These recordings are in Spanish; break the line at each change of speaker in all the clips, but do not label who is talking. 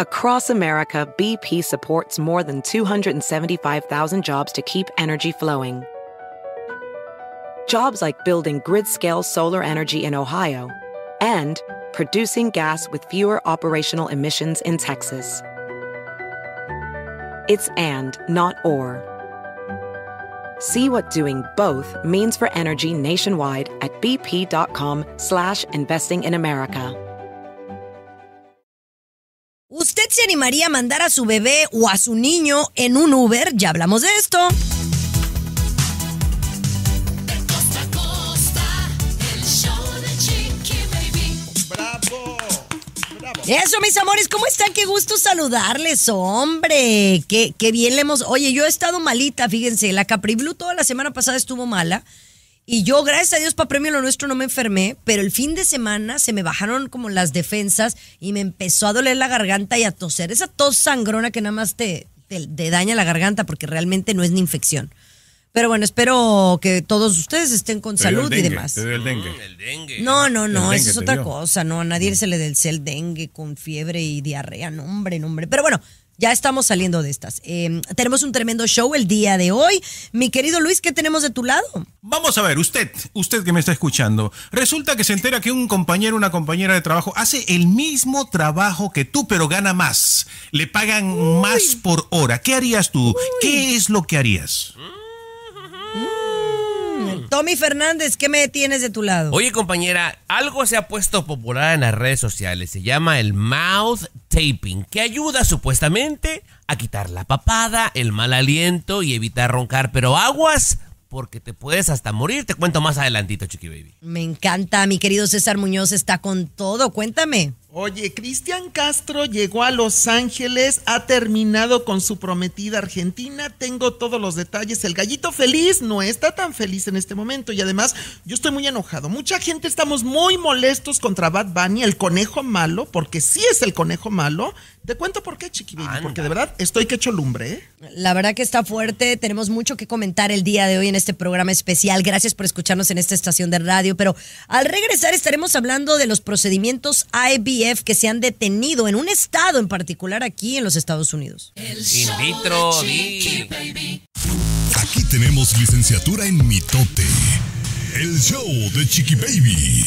Across America, BP supports more than 275,000 jobs to keep energy flowing. Jobs like building grid scale solar energy in Ohio and producing gas with fewer operational emissions in Texas. It's and, not or. See what doing both means for energy nationwide at bp.com slash investing in America.
se animaría a mandar a su bebé o a su niño en un Uber? Ya hablamos de esto. Eso, mis amores, ¿cómo están? Qué gusto saludarles, hombre. Qué, qué bien le hemos. Oye, yo he estado malita, fíjense. La Capri Blue toda la semana pasada estuvo mala. Y yo, gracias a Dios, para premio lo nuestro no me enfermé, pero el fin de semana se me bajaron como las defensas y me empezó a doler la garganta y a toser. Esa tos sangrona que nada más te, te, daña la garganta porque realmente no es ni infección. Pero bueno, espero que todos ustedes estén con salud y demás.
el dengue.
No, no, no, eso es otra cosa. No, a nadie se le del el dengue con fiebre y diarrea. No, hombre, hombre. Pero bueno, ya estamos saliendo de estas. Eh, tenemos un tremendo show el día de hoy. Mi querido Luis, ¿qué tenemos de tu lado?
Vamos a ver, usted, usted que me está escuchando, resulta que se entera que un compañero, una compañera de trabajo hace el mismo trabajo que tú, pero gana más. Le pagan más por hora. ¿Qué harías tú? ¿Qué es lo que harías? Mm.
Tommy Fernández, ¿qué me tienes de tu lado? Oye,
compañera, algo se ha puesto popular en las redes sociales. Se llama el mouth taping, que ayuda supuestamente a quitar la papada, el mal aliento y evitar roncar. Pero aguas, porque te puedes hasta morir. Te cuento más adelantito, Chiqui Baby.
Me encanta, mi querido César Muñoz está con todo. Cuéntame.
Oye, Cristian Castro llegó a Los Ángeles, ha terminado con su prometida Argentina, tengo todos los detalles. El gallito feliz no está tan feliz en este momento y además yo estoy muy enojado. Mucha gente estamos muy molestos contra Bad Bunny, el conejo malo, porque sí es el conejo malo, te cuento por qué, Chiqui porque de verdad estoy que hecho lumbre. ¿eh?
La verdad que está fuerte. Tenemos mucho que comentar el día de hoy en este programa especial. Gracias por escucharnos en esta estación de radio. Pero al regresar estaremos hablando de los procedimientos IBF que se han detenido en un estado en particular aquí en los Estados Unidos.
El In vitro.
Aquí tenemos licenciatura en mitote el show de Chiqui Baby.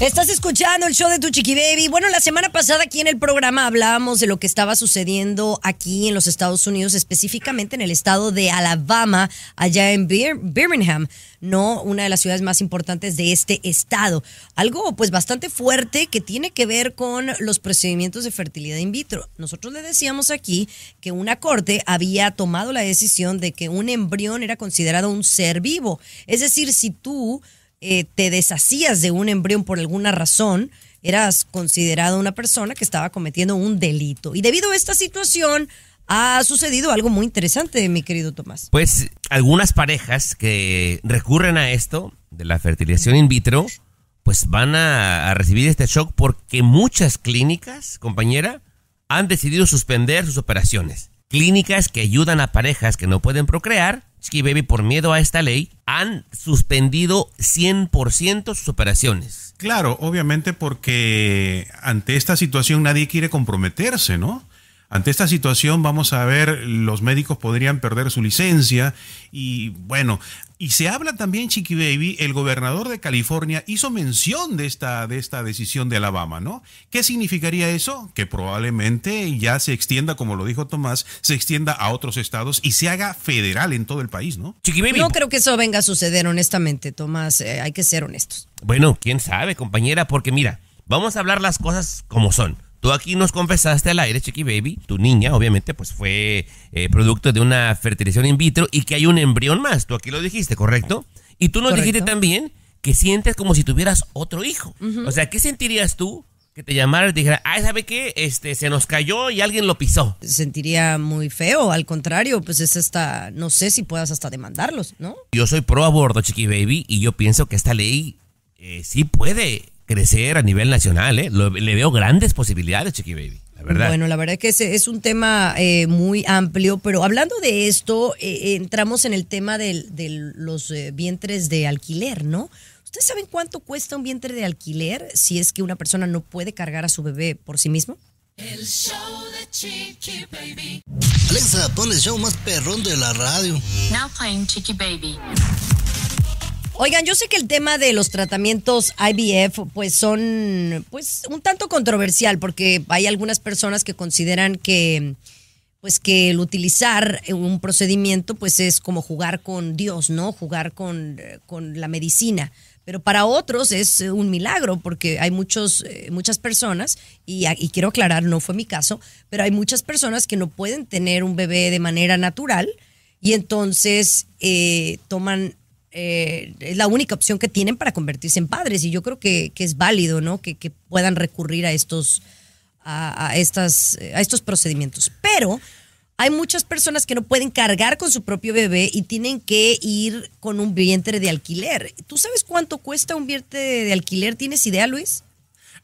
Estás escuchando el show de tu Chiqui Baby. Bueno, la semana pasada aquí en el programa hablábamos de lo que estaba sucediendo aquí en los Estados Unidos, específicamente en el estado de Alabama, allá en Birmingham. ¿no? Una de las ciudades más importantes de este estado. Algo pues bastante fuerte que tiene que ver con los procedimientos de fertilidad in vitro. Nosotros le decíamos aquí que una corte había tomado la decisión de que un embrión era considerado un ser vivo. Es decir, si tú eh, te deshacías de un embrión por alguna razón, eras considerado una persona que estaba cometiendo un delito. Y debido a esta situación, ha sucedido algo muy interesante, mi querido Tomás.
Pues algunas parejas que recurren a esto de la fertilización in vitro, pues van a, recibir este shock porque muchas clínicas, compañera, han decidido suspender sus operaciones. Clínicas que ayudan a parejas que no pueden procrear, Chiqui Baby por miedo a esta ley, han suspendido 100% sus operaciones. Claro,
obviamente porque ante esta situación nadie quiere comprometerse, ¿no? Ante esta situación, vamos a ver, los médicos podrían perder su licencia y bueno, y se habla también, Chiqui Baby, el gobernador de California hizo mención de esta, de esta decisión de Alabama, ¿no? ¿Qué significaría eso? Que probablemente ya se extienda, como lo dijo Tomás, se extienda a otros estados y se
haga
federal en todo el país, ¿no? Chiqui Baby. No
creo que eso venga a suceder, honestamente, Tomás, eh, hay que ser honestos.
Bueno, quién sabe, compañera, porque mira, vamos a hablar las cosas como son. Tú aquí nos confesaste al aire, Chiqui Baby, tu niña, obviamente, pues fue eh, producto de una fertilización in vitro y que hay un embrión más. Tú aquí lo dijiste, ¿correcto? Y tú nos dijiste también que sientes como si tuvieras otro hijo. O sea, ¿qué sentirías tú que te llamara y te dijera, ay, ¿sabe qué? Este, se nos cayó y alguien lo pisó.
Sentiría muy feo, al contrario, pues es hasta, no sé si puedas hasta demandarlos, ¿no?
Yo soy pro aborto, Chiqui Baby, y yo pienso que esta ley eh, sí puede crecer a nivel nacional. ¿eh? le veo grandes posibilidades, Chiqui Baby.
La verdad. Bueno, la verdad es que es, un tema eh, muy amplio, pero hablando de esto, eh, entramos en el tema de, los eh, vientres de alquiler, ¿no? ¿Ustedes saben cuánto cuesta un vientre de alquiler si es que una persona no puede cargar a su bebé por sí mismo?
El show de
Alexa, pon el show más perrón de la radio.
Now playing Chiqui Baby.
Oigan, yo sé que el tema de los tratamientos IVF pues son pues un tanto controversial porque hay algunas personas que consideran que pues que el utilizar un procedimiento pues es como jugar con Dios, ¿no? Jugar con, con la medicina. Pero para otros es un milagro porque hay muchos, eh, muchas personas, y, quiero aclarar, no fue mi caso, pero hay muchas personas que no pueden tener un bebé de manera natural y entonces eh, toman eh, es la única opción que tienen para convertirse en padres y yo creo que, es válido, ¿no? Que, puedan recurrir a estos, a, estas, a estos procedimientos. Pero hay muchas personas que no pueden cargar con su propio bebé y tienen que ir con un vientre de alquiler. ¿Tú sabes cuánto cuesta un vientre de alquiler? ¿Tienes idea, Luis?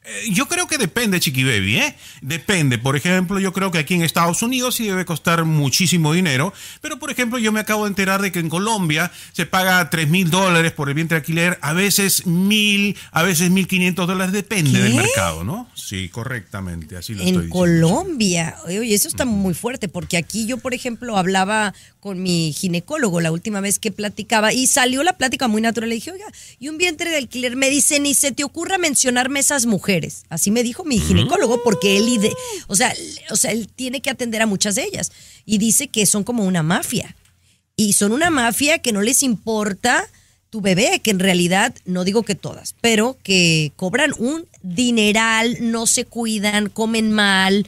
Eh, yo creo que depende, Chiqui Baby, ¿eh? Depende. Por ejemplo, yo creo que aquí en Estados Unidos sí debe costar muchísimo dinero, pero por ejemplo, yo me acabo de enterar de que en Colombia se paga 3 mil dólares por el vientre alquiler, a veces mil, a veces mil quinientos dólares, depende del mercado, ¿no? Sí, correctamente, así
lo en estoy diciendo. En Colombia, oye, eso está muy fuerte, porque aquí yo, por ejemplo, hablaba con mi ginecólogo la última vez que platicaba y salió la plática muy natural. Le dije, oiga, y un vientre de alquiler, me dice, ni se te ocurra mencionarme esas mujeres Así me dijo mi ginecólogo, porque él, o, sea, o sea, él tiene que atender a muchas de ellas. Y dice que son como una mafia. Y son una mafia que no les importa tu bebé, que en realidad, no digo que todas, pero que cobran un dineral, no se cuidan, comen mal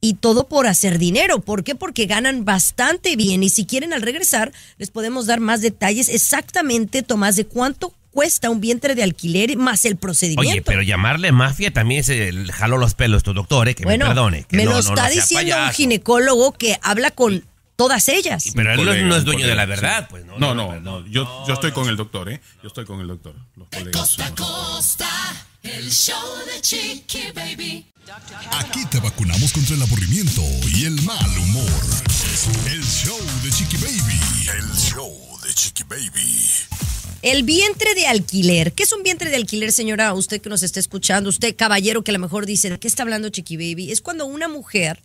y todo por hacer dinero. ¿Por qué? Porque ganan bastante bien y si quieren al regresar les podemos dar más detalles exactamente, Tomás, de cuánto cuesta un vientre de alquiler más el procedimiento. Oye, pero
llamarle mafia también es el jalo los pelos tu doctor, eh, que me perdone. me lo está diciendo un
ginecólogo que habla con todas ellas. pero
él no es dueño de la verdad, pues. No, no, no, yo, estoy con
el doctor, ¿eh? Yo estoy con el doctor.
Los Costa Costa, el show de Chiqui Baby. Aquí te vacunamos contra el aburrimiento y el mal humor. El show de Chiqui Baby. El show de Chiqui Baby.
El vientre de alquiler. ¿Qué es un vientre de alquiler, señora? Usted que nos está escuchando, usted caballero que a lo mejor dice, ¿de qué está hablando Chiqui Baby? Es cuando una mujer,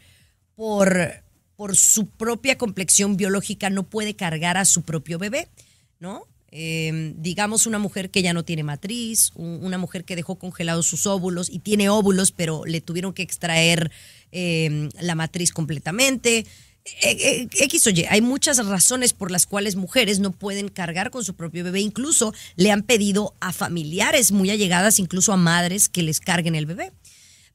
por, por su propia complexión biológica, no puede cargar a su propio bebé, ¿no? Em, digamos una mujer que ya no tiene matriz, una mujer que dejó congelados sus óvulos y tiene óvulos, pero le tuvieron que extraer em, la matriz completamente. Eh, eh, X o Y, hay muchas razones por las cuales mujeres no pueden cargar con su propio bebé. Incluso le han pedido a familiares muy allegadas, incluso a madres, que les carguen el bebé.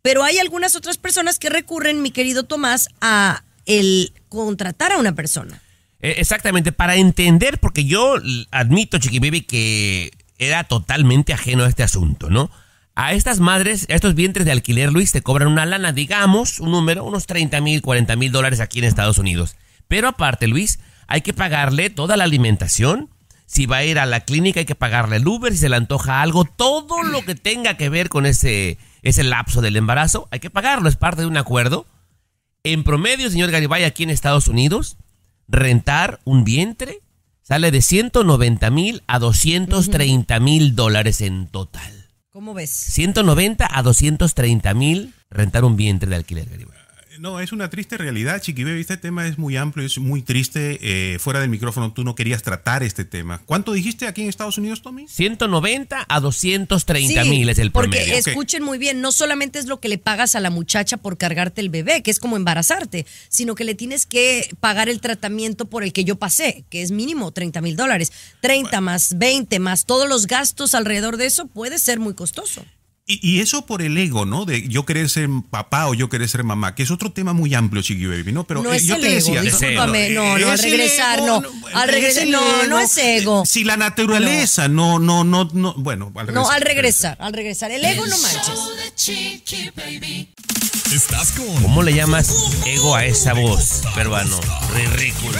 Pero hay algunas otras personas que recurren, mi querido Tomás, a el contratar a una persona.
Eh, exactamente, para entender, porque yo admito, Chiqui Baby, que era totalmente ajeno a este asunto, ¿no? A estas madres, a estos vientres de alquiler, Luis, te cobran una lana, digamos, un número, unos 30 mil, 40 mil dólares aquí en Estados Unidos. Pero aparte, Luis, hay que pagarle toda la alimentación. Si va a ir a la clínica, hay que pagarle el Uber, si se le antoja algo, todo lo que tenga que ver con ese, ese lapso del embarazo, hay que pagarlo, es parte de un acuerdo. En promedio, señor Garibay, aquí en Estados Unidos, rentar un vientre sale de 190 mil a 230 mil dólares en total. ¿Cómo ves? 190 a 230 mil rentar un vientre de alquiler, Garibay
no, es una triste realidad, chiquibe Este tema es muy amplio, es muy triste. Eh, fuera del micrófono, tú no querías tratar este tema. ¿Cuánto dijiste aquí en Estados Unidos, Tommy? 190 a
230 mil es el promedio. Porque escuchen
muy bien, no solamente es lo que le pagas a la muchacha por cargarte el bebé, que es como embarazarte, sino que le tienes que pagar el tratamiento por el que yo pasé, que es mínimo 30 mil dólares. 30 más 20 más todos los gastos alrededor de eso puede ser muy costoso.
Y, eso por el ego, ¿no? De yo querer ser papá o yo querer ser mamá, que es otro tema muy amplio, Chiqui Baby, ¿no? Pero no eh, es yo te ego, discúlpame, no, no, al eh,
regresar, no, al regresar, no, no, es ego.
Eh, si la naturaleza, no, no, no, no, bueno, al regresar. No, al
regresar, al regresar, el ego no manches.
Estás
con ¿Cómo le llamas ego a esa voz, peruano? ridículo.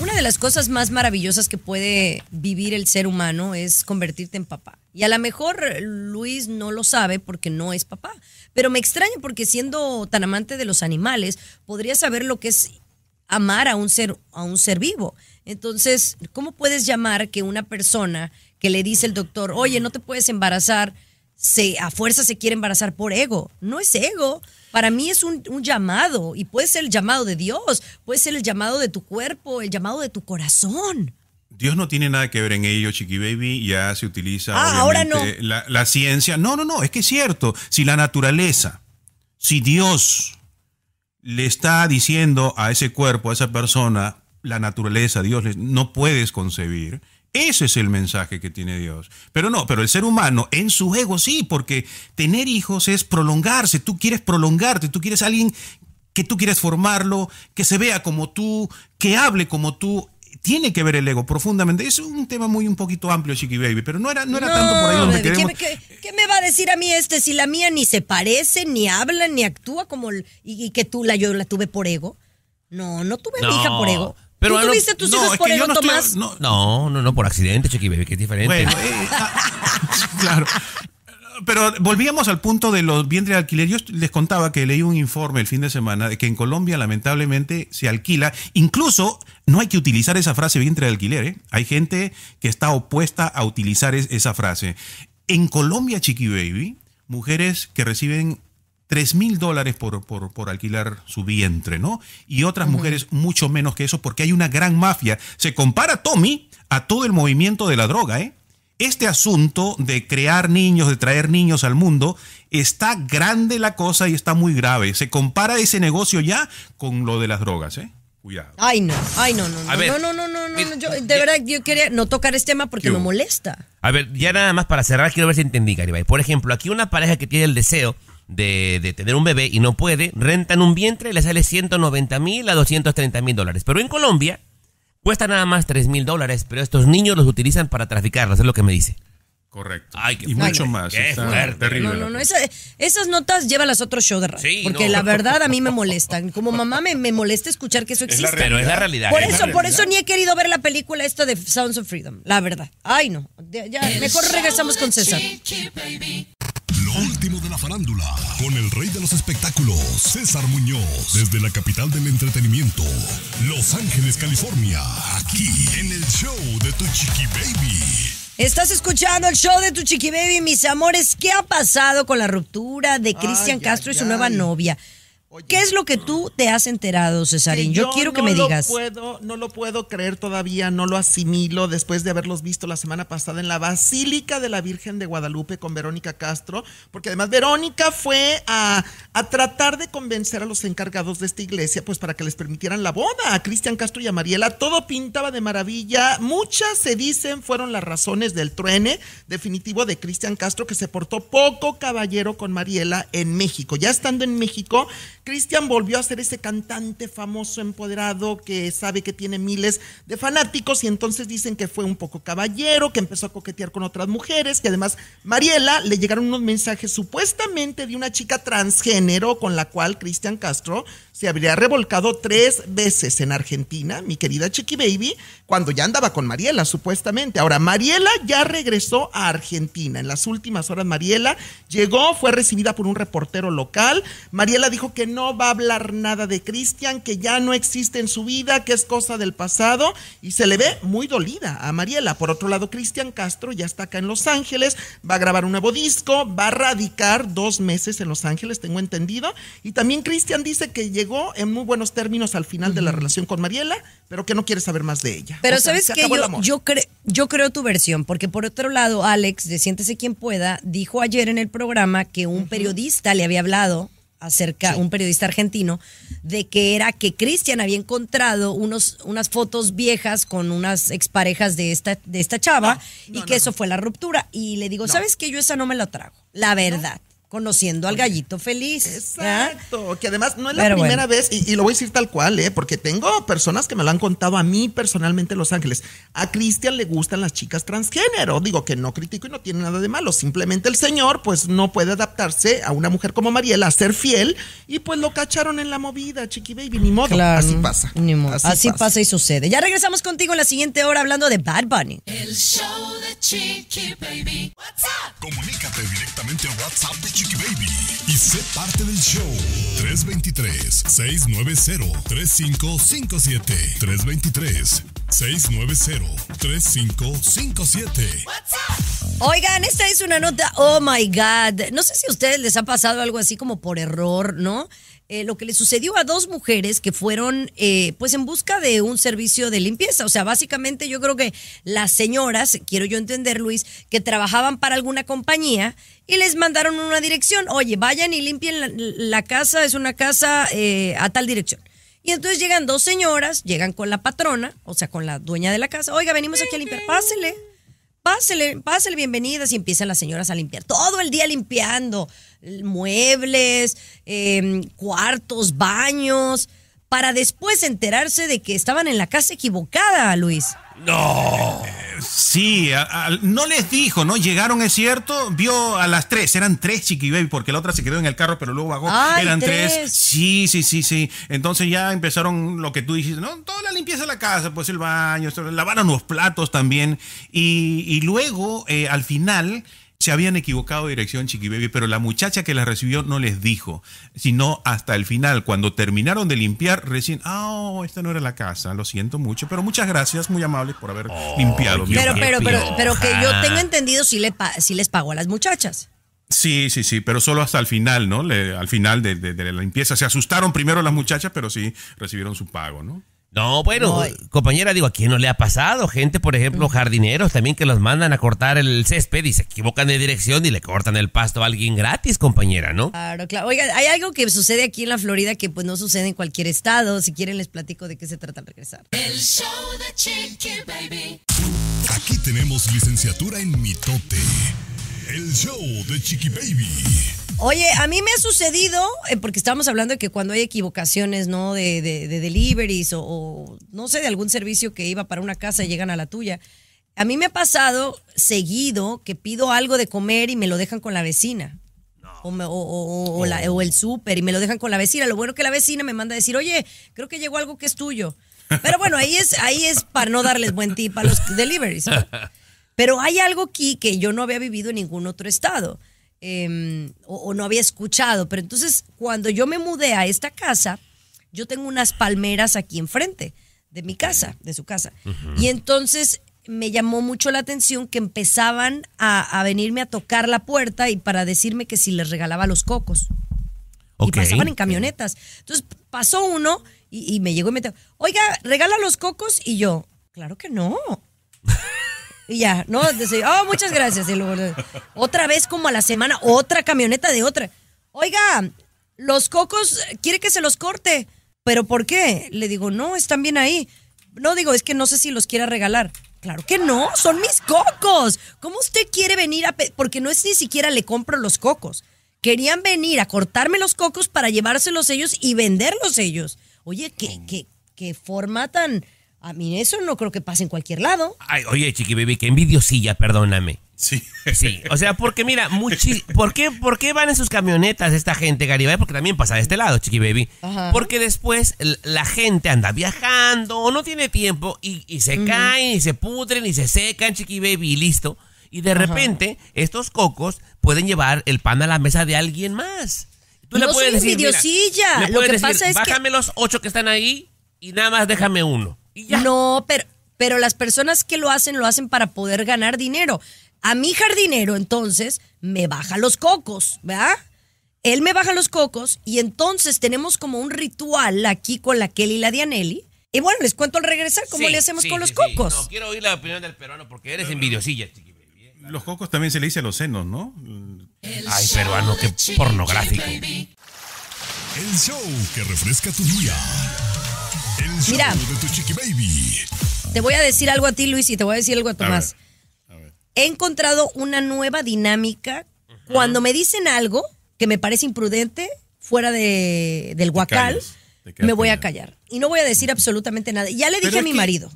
Una de las cosas más maravillosas que puede vivir el ser humano es convertirte en papá. Y a lo mejor Luis no lo sabe porque no es papá. Pero me extraña porque siendo tan amante de los animales, podría saber lo que es amar a un ser, a un ser vivo. Entonces, ¿cómo puedes llamar que una persona que le dice el doctor, oye, no te puedes embarazar, se, a fuerza se quiere embarazar por ego? No es ego. Para mí es un, un llamado y puede ser el llamado de Dios, puede ser el llamado de tu cuerpo, el llamado de tu corazón.
Dios no tiene nada que ver en ello, Chiqui Baby. Ya se utiliza ah, la, ciencia. No, no, no, es que es cierto. Si la naturaleza, si Dios le está diciendo a ese cuerpo, a esa persona, la naturaleza, Dios, no puedes concebir. Ese es el mensaje que tiene Dios. Pero no, pero el ser humano en su ego sí, porque tener hijos es prolongarse. Tú quieres prolongarte, tú quieres a alguien que tú quieres formarlo, que se vea como tú, que hable como tú tiene que ver el ego profundamente. Es un tema muy un poquito amplio, Chiqui Baby, pero no era,
no era tanto por ahí donde
¿qué, qué, me va a decir a mí este si la mía ni se parece, ni habla, ni actúa como y, que tú la yo la tuve por ego? No, no tuve
a mi hija por ego.
Pero
¿Tú tuviste a
tus hijos por ego, no Tomás?
no,
no, no, por accidente, Chiqui Baby, que es diferente. Bueno, eh, ah,
claro pero volvíamos al punto de los vientres de alquiler. Yo les contaba que leí un informe el fin de semana de que en Colombia lamentablemente se alquila. Incluso no hay que utilizar esa frase vientre de alquiler. ¿eh? Hay gente que está opuesta a utilizar esa frase. En Colombia, Chiqui Baby, mujeres que reciben 3 mil dólares por, por, por, alquilar su vientre, ¿no? Y otras mujeres mucho menos que eso porque hay una gran mafia. Se compara Tommy a todo el movimiento de la droga, ¿eh? este asunto de crear niños, de traer niños al mundo, está grande la cosa y está muy grave. Se compara ese negocio ya con lo de las drogas, ¿eh?
Cuidado. Ay, no, ay, no, no, no, no, no, no, no, de verdad, yo quería no tocar este tema porque me molesta.
A ver, ya nada más para cerrar, quiero ver si entendí, Garibay. Por ejemplo, aquí una pareja que tiene el deseo de, de tener un bebé y no puede, rentan un vientre y le sale 190 mil a 230 mil dólares. Pero en Colombia, Cuesta nada más 3 mil dólares, pero estos niños los utilizan para traficarlas, es lo que me dice. Correcto. Ay, y mucho más. Terrible.
No,
no, no. esas notas llevan las otros show de porque la verdad a mí me molestan. Como mamá me, molesta escuchar que eso existe. pero es la realidad. Por eso, por eso ni he querido ver la película esta de Sounds of Freedom. La verdad. Ay, no. mejor regresamos con César
último de la farándula, con el rey de los espectáculos, César Muñoz, desde la capital del entretenimiento, Los Ángeles, California, aquí en el show de Tu Chiqui Baby.
Estás escuchando el show de Tu Chiqui Baby, mis amores. ¿Qué ha pasado con la ruptura de Cristian Castro y su nueva novia? ¿Qué es lo que tú te has enterado, Cesarín? Yo, quiero que me digas.
puedo, no lo puedo creer todavía, no lo asimilo después de haberlos visto la semana pasada en la Basílica de la Virgen de Guadalupe con Verónica Castro, porque además Verónica fue a, a tratar de convencer a los encargados de esta iglesia, pues para que les permitieran la boda a Cristian Castro y a Mariela. Todo pintaba de maravilla. Muchas se dicen fueron las razones del truene definitivo de Cristian Castro, que se portó poco caballero con Mariela en México. Ya estando en México, Cristian volvió a ser ese cantante famoso, empoderado, que sabe que tiene miles de fanáticos y entonces dicen que fue un poco caballero, que empezó a coquetear con otras mujeres, que además Mariela le llegaron unos mensajes supuestamente de una chica transgénero con la cual Cristian Castro se habría revolcado tres veces en Argentina, mi querida Chiqui Baby, cuando ya andaba con Mariela, supuestamente. Ahora, Mariela ya regresó a Argentina. En las últimas horas, Mariela llegó, fue recibida por un reportero local. Mariela dijo que no va a hablar nada de Cristian, que ya no existe en su vida, que es cosa del pasado, y se le ve muy dolida a Mariela. Por otro lado, Cristian Castro ya está acá en Los Ángeles, va a grabar un nuevo disco, va a radicar dos meses en Los Ángeles, tengo entendido. Y también Cristian dice que llegó en muy buenos términos al final de la relación con Mariela, pero que no quiere saber más de ella. Pero sabes que yo,
yo, yo creo tu versión, porque por otro lado, Alex, de Siéntese quien pueda, dijo ayer en el programa que un periodista le había hablado acerca, un periodista argentino, de que era que Cristian había encontrado unos, unas fotos viejas con unas exparejas de esta, de esta chava ah, y que eso fue la ruptura. Y le digo, ¿sabes qué? Yo esa no me la trago, la verdad conociendo al gallito feliz. Exacto, que además no es la primera
vez, y, lo voy a decir tal cual, ¿eh? porque tengo personas que me lo han contado a mí personalmente en Los Ángeles. A Cristian le gustan las chicas transgénero, digo que no critico y no tiene nada de malo, simplemente el señor pues no puede adaptarse a una mujer como Mariela, a ser fiel,
y pues lo cacharon en la movida, chiqui baby, ni modo, así pasa. Ni modo. Así, pasa. y sucede. Ya regresamos contigo en la siguiente hora hablando de Bad Bunny. El show
de Chiqui
Baby. What's up? Comunícate directamente a WhatsApp de Baby
y sé parte del show.
323-690-3557. 323-690-3557.
Oigan, esta es una nota, oh my God. No sé si a ustedes les ha pasado algo así como por error, ¿no? Eh, lo que le sucedió a dos mujeres que fueron eh, pues en busca de un servicio de limpieza. O sea, básicamente yo creo que las señoras, quiero yo entender Luis, que trabajaban para alguna compañía y les mandaron una dirección, oye, vayan y limpien la, casa, es una casa eh, a tal dirección. Y entonces llegan dos señoras, llegan con la patrona, o sea, con la dueña de la casa, oiga, venimos aquí a limpiar, pásele. Pásele, pásele bienvenidas y empiezan las señoras a limpiar. Todo el día limpiando muebles, em, cuartos, baños, para después enterarse de que estaban en la casa equivocada, Luis. No.
Sí, no les dijo, ¿no? Llegaron, es cierto, vio a las tres, eran tres chiquibaby, porque la otra se quedó en el carro, pero luego bajó, eran tres. Sí, sí, sí, sí. Entonces ya empezaron lo que tú dices, ¿no? Toda la limpieza de la casa, pues el baño, lavaron los platos también. Y, luego, eh, al final, se habían equivocado de dirección Chiqui pero la muchacha que las recibió no les dijo, sino hasta el final, cuando terminaron de limpiar, recién, ah, esta no era la casa, lo siento mucho, pero muchas gracias, muy amables por haber limpiado. Pero, pero, pero, pero, que yo tenga
entendido si, le si les pago a las muchachas.
Sí, sí, sí, pero solo hasta el final, ¿no? al final de la limpieza. Se asustaron primero las muchachas, pero sí recibieron su pago, ¿no?
No, bueno, compañera, digo, ¿a quién no le ha pasado? Gente, por ejemplo, jardineros también que los mandan a cortar el césped y se equivocan de dirección y le cortan el pasto a alguien gratis, compañera, ¿no?
Claro, claro. Oiga, hay algo que sucede aquí en la Florida que pues no sucede en cualquier estado. Si quieren les platico de qué se trata al regresar. El show de Chiqui Baby.
Aquí tenemos licenciatura en mitote. El show de Chiqui Baby.
Oye, a mí me ha sucedido, eh, porque estábamos hablando de que cuando hay equivocaciones, ¿no? De, deliveries o, no sé, de algún servicio que iba para una casa y llegan a la tuya. A mí me ha pasado seguido que pido algo de comer y me lo dejan con la vecina. O, el súper y me lo dejan con la vecina. Lo bueno que la vecina me manda a decir, oye, creo que llegó algo que es tuyo. Pero bueno, ahí es, ahí es para no darles buen tip a los deliveries. Pero hay algo aquí que yo no había vivido en ningún otro estado. Em, o, no había escuchado. Pero entonces, cuando yo me mudé a esta casa, yo tengo unas palmeras aquí enfrente de mi casa, de su casa. Y entonces me llamó mucho la atención que empezaban a, venirme a tocar la puerta y para decirme que si les regalaba los cocos. Y pasaban en camionetas. Entonces pasó uno y, me llegó y me dijo, oiga, regala los cocos. Y yo, claro que no. Y ya, ¿no? Entonces, oh, muchas gracias. otra vez como a la semana, otra camioneta de otra. Oiga, los cocos, quiere que se los corte. ¿Pero por qué? Le digo, no, están bien ahí. No digo, es que no sé si los quiera regalar. Claro que no, son mis cocos. ¿Cómo usted quiere venir a... Porque no es ni siquiera le compro los cocos. Querían venir a cortarme los cocos para llevárselos ellos y venderlos ellos. Oye, qué, qué, qué forma tan a ah, mí eso no creo que pase en cualquier lado.
oye, chiqui baby, que envidiosilla, perdóname. Sí. Sí, o sea, porque mira, muchísimo ¿por, qué, ¿por qué van en sus camionetas esta gente, Garibay? Porque también pasa de este lado, Chiqui Baby. Porque después la gente anda viajando o no tiene tiempo y, se caen y se pudren y se secan, Chiqui Baby, y listo. Y de repente, estos cocos pueden llevar el pan a la mesa de alguien más. Tú no puedes Lo que pasa es bájame los ocho que están ahí y nada más déjame uno.
No, pero, las personas que lo hacen, lo hacen para poder ganar dinero. A mi jardinero, entonces, me baja los cocos, ¿verdad? Él me baja los cocos y entonces tenemos como un ritual aquí con la Kelly y la Dianelli. Y bueno, les cuento al regresar cómo le hacemos con los cocos. No, quiero oír
la opinión del peruano porque eres envidiosilla, ¿eh? Los cocos
también se le dice a los senos, ¿no? Ay, peruano, qué pornográfico. El
show que refresca tu día. Mira.
Te voy a decir algo a ti, Luis, y te voy a decir algo a Tomás. He encontrado una nueva dinámica. Cuando me dicen algo que me parece imprudente, fuera de, del huacal, me voy a callar. Y no voy a decir absolutamente nada. Ya le dije a mi marido.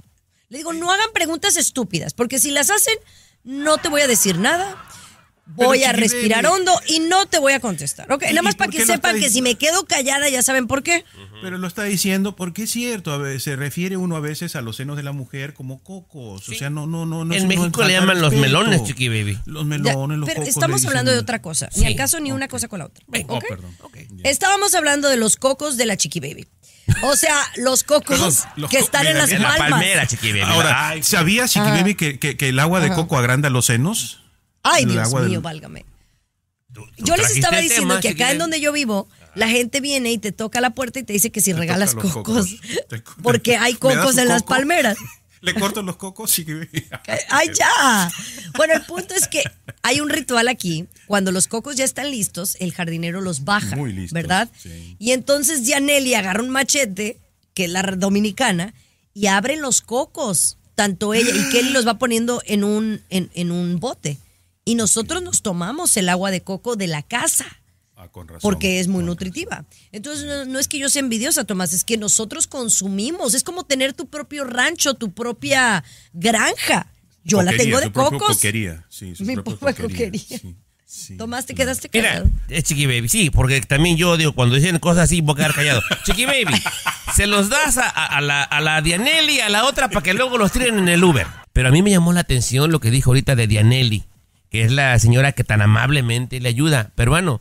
Le digo, no hagan preguntas estúpidas, porque si las hacen, no te voy a decir nada voy a respirar hondo y no te voy a contestar. Ok, nada más para que sepan que si me quedo callada ya saben
por qué. Pero lo está diciendo porque es cierto, se refiere uno a veces a los senos de la mujer como cocos, o sea, no no no no. En México le llaman los melones, Chiqui Baby. Los
melones, los pero Estamos hablando de otra cosa, ni acaso
ni una cosa con la otra. Okay. Estábamos hablando de los cocos de la Chiqui Baby. O sea, los cocos que están en las palmas. palmera,
Ahora, ¿sabía
Chiqui Baby que, el agua de coco agranda los senos?
Ay, Dios mío, válgame. yo les estaba diciendo que acá en donde yo vivo, la gente viene y te toca la puerta y te dice que si regalas cocos,
porque hay cocos en las palmeras.
Le corto los cocos y... ¡Ay, ya! Bueno, el punto es que hay un ritual aquí. Cuando los cocos ya están listos, el jardinero los baja, Muy ¿verdad? Y entonces ya Nelly agarra un machete, que es la dominicana, y abre los cocos, tanto ella y Kelly los va poniendo en un, en, en un bote. Y nosotros nos tomamos el agua de coco de la casa. Ah, con razón. Porque es muy nutritiva. Entonces, no, es que yo sea envidiosa, Tomás, es que nosotros consumimos. Es como tener tu propio rancho, tu propia granja. Yo la tengo de cocos. Mi propia coquería. Sí. Tomás, te quedaste callado.
es Chiqui Baby, sí, porque también yo digo, cuando dicen cosas así, voy a quedar callado. Chiqui Baby, se los das a, a, la, a la Dianelli, a la otra, para que luego los tiren en el Uber. Pero a mí me llamó la atención lo que dijo ahorita de Dianelli que es la señora que tan amablemente le ayuda. peruano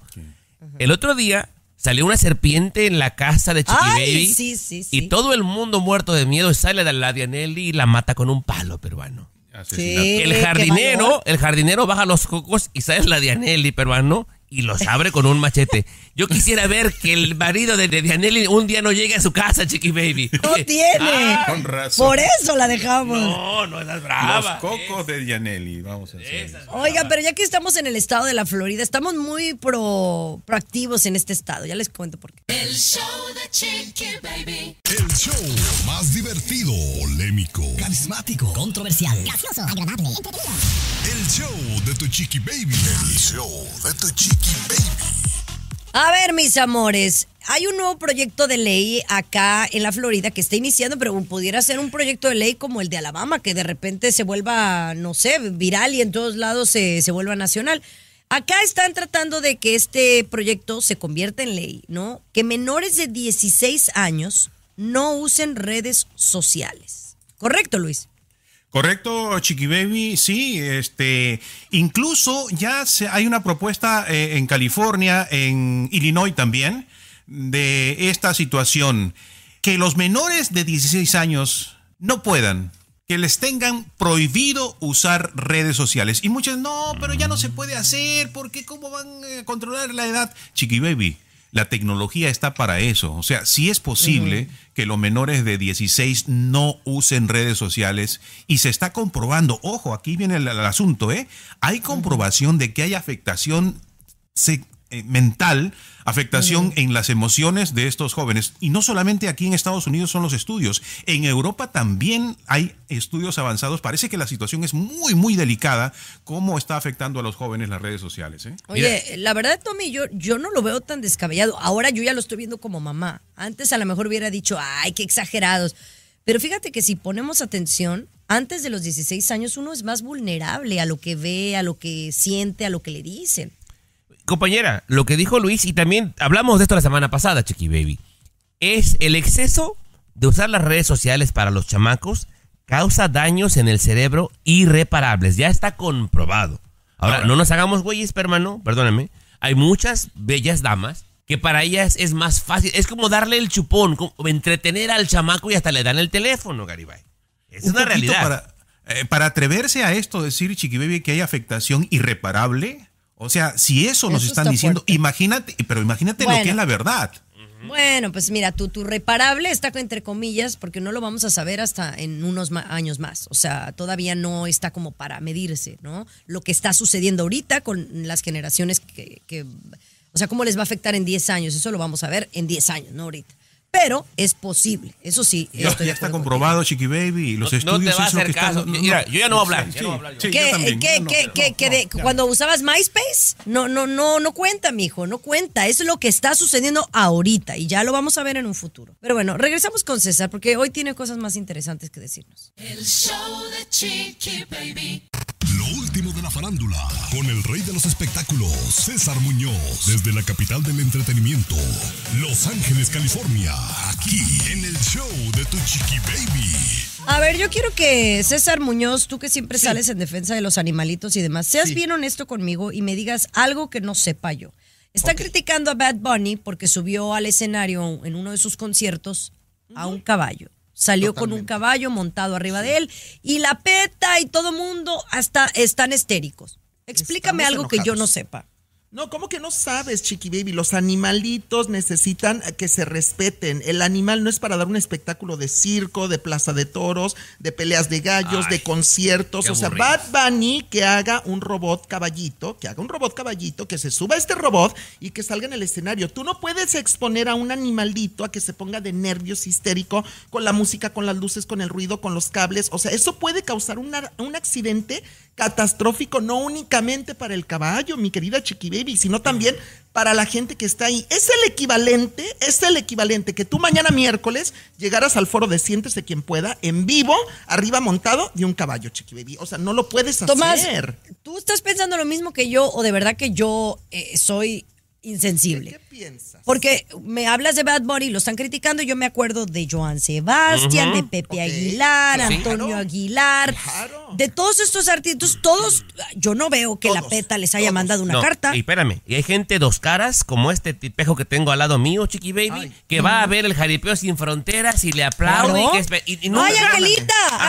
el otro día salió una serpiente en la casa de Chiqui y todo el mundo muerto de miedo sale de la Dianelli y la mata con un palo peruano.
el jardinero,
el jardinero baja los cocos y sale la Dianelli peruano y los abre con un machete. Yo quisiera ver que el marido de, de Dianelli un día no llegue a su casa, Chiqui Baby. No tiene. Ah, con razón. Por
eso la dejamos. No, no las brava. Los
cocos de Dianelli, vamos a decir.
Oiga, pero ya que estamos en el estado de la Florida, estamos muy proactivos en este estado. Ya les cuento por
qué. El show de Chiqui Baby.
El show más divertido, polémico, carismático, controversial,
gracioso, agradable, entretenido
el show de tu chiqui baby. El show de tu chiqui baby.
A ver, mis amores, hay un nuevo proyecto de ley acá en la Florida que está iniciando, pero pudiera ser un proyecto de ley como el de Alabama, que de repente se vuelva, no sé, viral y en todos lados se, se vuelva nacional. Acá están tratando de que este proyecto se convierta en ley, ¿no? Que menores de 16 años no usen redes sociales. ¿Correcto, Luis?
Correcto, Chiqui Baby, sí, este, incluso ya se, hay una propuesta eh, en California, en Illinois también, de esta situación, que los menores de 16 años no puedan, que les tengan prohibido usar redes sociales. Y muchos, no, pero ya no se puede hacer, porque cómo van a controlar la edad? Chiqui Baby, la tecnología está para eso. O sea, si es posible que los menores de 16 no usen redes sociales y se está comprobando, ojo, aquí viene el, asunto, ¿eh? Hay comprobación de que hay afectación eh, mental, afectación en las emociones de estos jóvenes. Y no solamente aquí en Estados Unidos son los estudios, en Europa también hay estudios avanzados. Parece que la situación es muy, muy delicada, cómo está afectando a los jóvenes las redes sociales. Eh? Oye,
la verdad, Tommy, yo, yo no lo veo tan descabellado. Ahora yo ya lo estoy viendo como mamá. Antes a lo mejor hubiera dicho, ay, qué exagerados. Pero fíjate que si ponemos atención, antes de los 16 años uno es más vulnerable a lo que ve, a lo que siente, a lo que le dicen
compañera, lo que dijo Luis, y también hablamos de esto la semana pasada, Chiqui Baby, es el exceso de usar las redes sociales para los chamacos causa daños en el cerebro irreparables. Ya está comprobado. Ahora, no nos hagamos güeyes, hermano, perdóname. Hay muchas bellas damas que para ellas es más fácil. Es como darle el chupón, como entretener al chamaco y hasta le dan el teléfono, Garibay.
Es una realidad. Para, eh, para atreverse a esto, decir, Chiqui Baby, que hay afectación irreparable, o sea, si eso nos están diciendo, imagínate, pero imagínate lo que es la verdad.
Bueno, pues mira, tu, tu reparable está entre comillas porque no lo vamos a saber hasta en unos años más. O sea, todavía no está como para medirse, ¿no? Lo que está sucediendo ahorita con las generaciones que, que o sea, cómo les va a afectar en 10 años, eso lo vamos a ver en 10 años, no ahorita pero es posible. Eso sí. ya está
comprobado, Chiqui Baby. Y los estudios no te caso. Mira, yo ya no voy a hablar. Sí, que
cuando usabas MySpace, no, no, no, no cuenta, mijo, no cuenta. es lo que está sucediendo ahorita y ya lo vamos a ver en un futuro. Pero bueno, regresamos con César porque hoy tiene cosas más interesantes que decirnos.
El show de Chiqui Baby
último de la farándula, con el rey de los espectáculos, César Muñoz, desde la capital del entretenimiento, Los Ángeles, California, aquí en el show de Tu Chiqui Baby.
A ver, yo quiero que César Muñoz, tú que siempre sales en defensa de los animalitos y demás, seas bien honesto conmigo y me digas algo que no sepa yo. Está criticando a Bad Bunny porque subió al escenario en uno de sus conciertos a un caballo. Salió con un caballo montado arriba de él y la peta y todo mundo hasta están estéricos. Explícame algo que yo no sepa.
No, ¿cómo que no sabes, Chiqui Baby? Los animalitos necesitan que se respeten. El animal no es para dar un espectáculo de circo, de plaza de toros, de peleas de gallos, de conciertos. O sea, Bad Bunny que haga un robot caballito, que haga un robot caballito, que se suba a este robot y que salga en el escenario. Tú no puedes exponer a un animalito a que se ponga de nervios histérico con la música, con las luces, con el ruido, con los cables. O sea, eso puede causar un accidente catastrófico, no únicamente para el caballo, mi querida Chiqui Baby, sino también para la gente que está ahí. Es el equivalente, es el equivalente que tú mañana miércoles llegaras al foro de Siéntese quien pueda, en vivo, arriba montado de un caballo, Chiqui Baby. O sea, no lo puedes hacer.
¿tú estás pensando lo mismo que yo o de verdad que yo eh, soy insensible? Porque me hablas de Bad Bunny, lo están criticando, yo me acuerdo de Joan Sebastián, de Pepe Aguilar, Antonio Aguilar, de todos estos artistas, todos, yo no veo que la PETA les haya mandado una carta.
Y espérame, y hay gente dos caras, como este tipejo que tengo al lado mío, Chiqui Baby, que va a ver el jaripeo sin fronteras y le aplaude. nunca, ¡Ay, Angelita!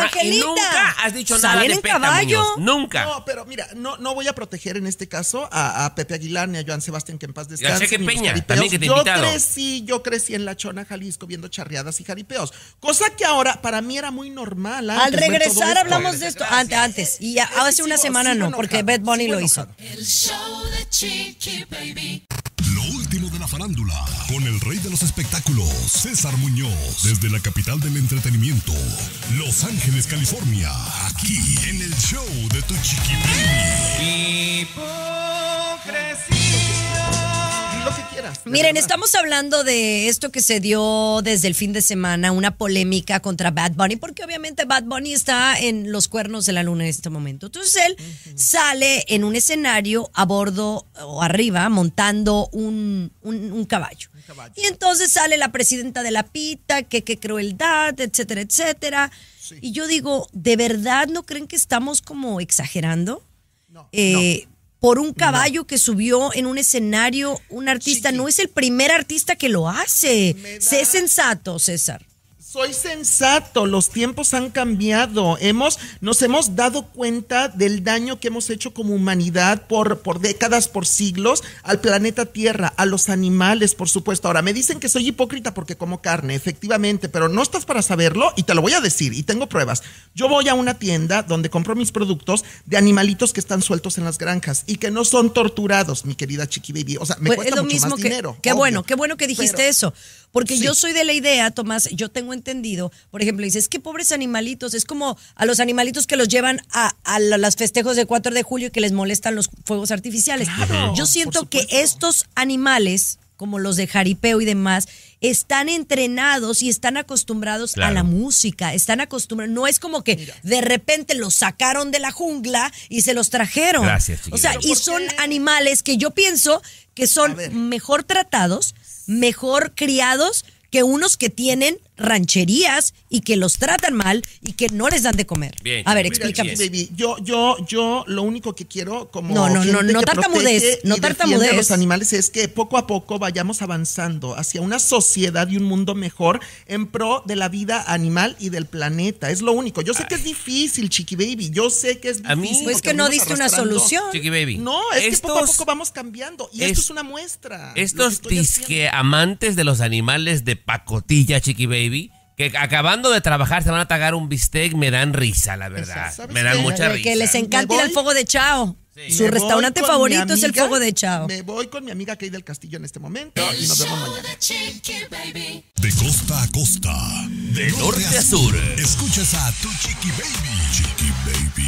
¡Angelita! has dicho nada de PETA, nunca. No, pero mira, no, no voy a proteger en este caso a, Pepe Aguilar ni a Joan Sebastián, que en paz descanse. sé que Peña yo crecí, yo crecí en La Chona, Jalisco, viendo charreadas y jaripeos. Cosa que ahora para mí era muy normal. Al regresar hablamos de esto
antes, antes. Y hace una semana no, porque Bed Bunny lo hizo.
El show de Chiqui Baby.
Lo último de la farándula, con el rey de los espectáculos, César Muñoz, desde la capital del entretenimiento, Los Ángeles, California, aquí en el show de Tu Chiqui Baby.
Hipocresía. Miren, estamos hablando de esto que se dio desde el fin de semana, una polémica contra Bad Bunny, porque obviamente Bad Bunny está en los cuernos de la luna en este momento. Entonces él sale en un escenario a bordo o arriba, montando un, caballo. Y entonces sale la presidenta de la pita, que qué crueldad, etcétera, etcétera. Y yo digo, ¿de verdad no creen que estamos como exagerando? No, eh, no por un caballo que subió en un escenario un artista. No es el primer artista que lo hace. Sé sensato, César. Soy sensato, los tiempos han
cambiado. Hemos, nos hemos dado cuenta del daño que hemos hecho como humanidad por, por décadas, por siglos, al planeta Tierra, a los animales, por supuesto. Ahora, me dicen que soy hipócrita porque como carne, efectivamente, pero no estás para saberlo y te lo voy a decir y tengo pruebas. Yo voy a una tienda donde compro mis productos de animalitos que están sueltos en las granjas y que no son torturados, mi querida Chiqui Baby. O sea, me pues, cuesta lo mucho mismo que, dinero. Qué bueno, qué bueno que dijiste eso. Porque yo soy de
la idea, Tomás, yo tengo entendido, por ejemplo, dices, que pobres animalitos, es como a los animalitos que los llevan a, las festejos de 4 de julio y que les molestan los fuegos artificiales. yo siento que estos animales, como los de jaripeo y demás, están entrenados y están acostumbrados a la música, están acostumbrados, no es como que de repente los sacaron de la jungla y se los trajeron. Gracias, o sea, y son animales que yo pienso que son mejor tratados, mejor criados que unos que tienen rancherías y que los tratan mal y que no les dan de comer. Bien, a ver, explícame.
Baby, yo, yo, yo lo único que quiero como no, no, no, no tartamudez, no A los animales es que poco a poco vayamos avanzando hacia una sociedad y un mundo mejor en pro de la vida animal y del planeta. Es lo único. Yo sé que es difícil, Chiqui Baby. Yo sé que es difícil. A pues que no diste una solución. Chiqui Baby. No, es que poco a poco vamos cambiando y es, esto es una muestra. Estos
disque amantes de los animales de pacotilla, Chiqui Baby que acabando de trabajar se van a tagar un bistec, me dan risa, la verdad. Me dan mucha risa. Que les
encante el fuego de Chao. Su restaurante favorito es el fuego de Chao. Me
voy con mi amiga Kay del Castillo en este momento nos vemos mañana. De, de costa a
costa, de norte a sur, escuchas a tu chiqui baby. Chiqui
baby.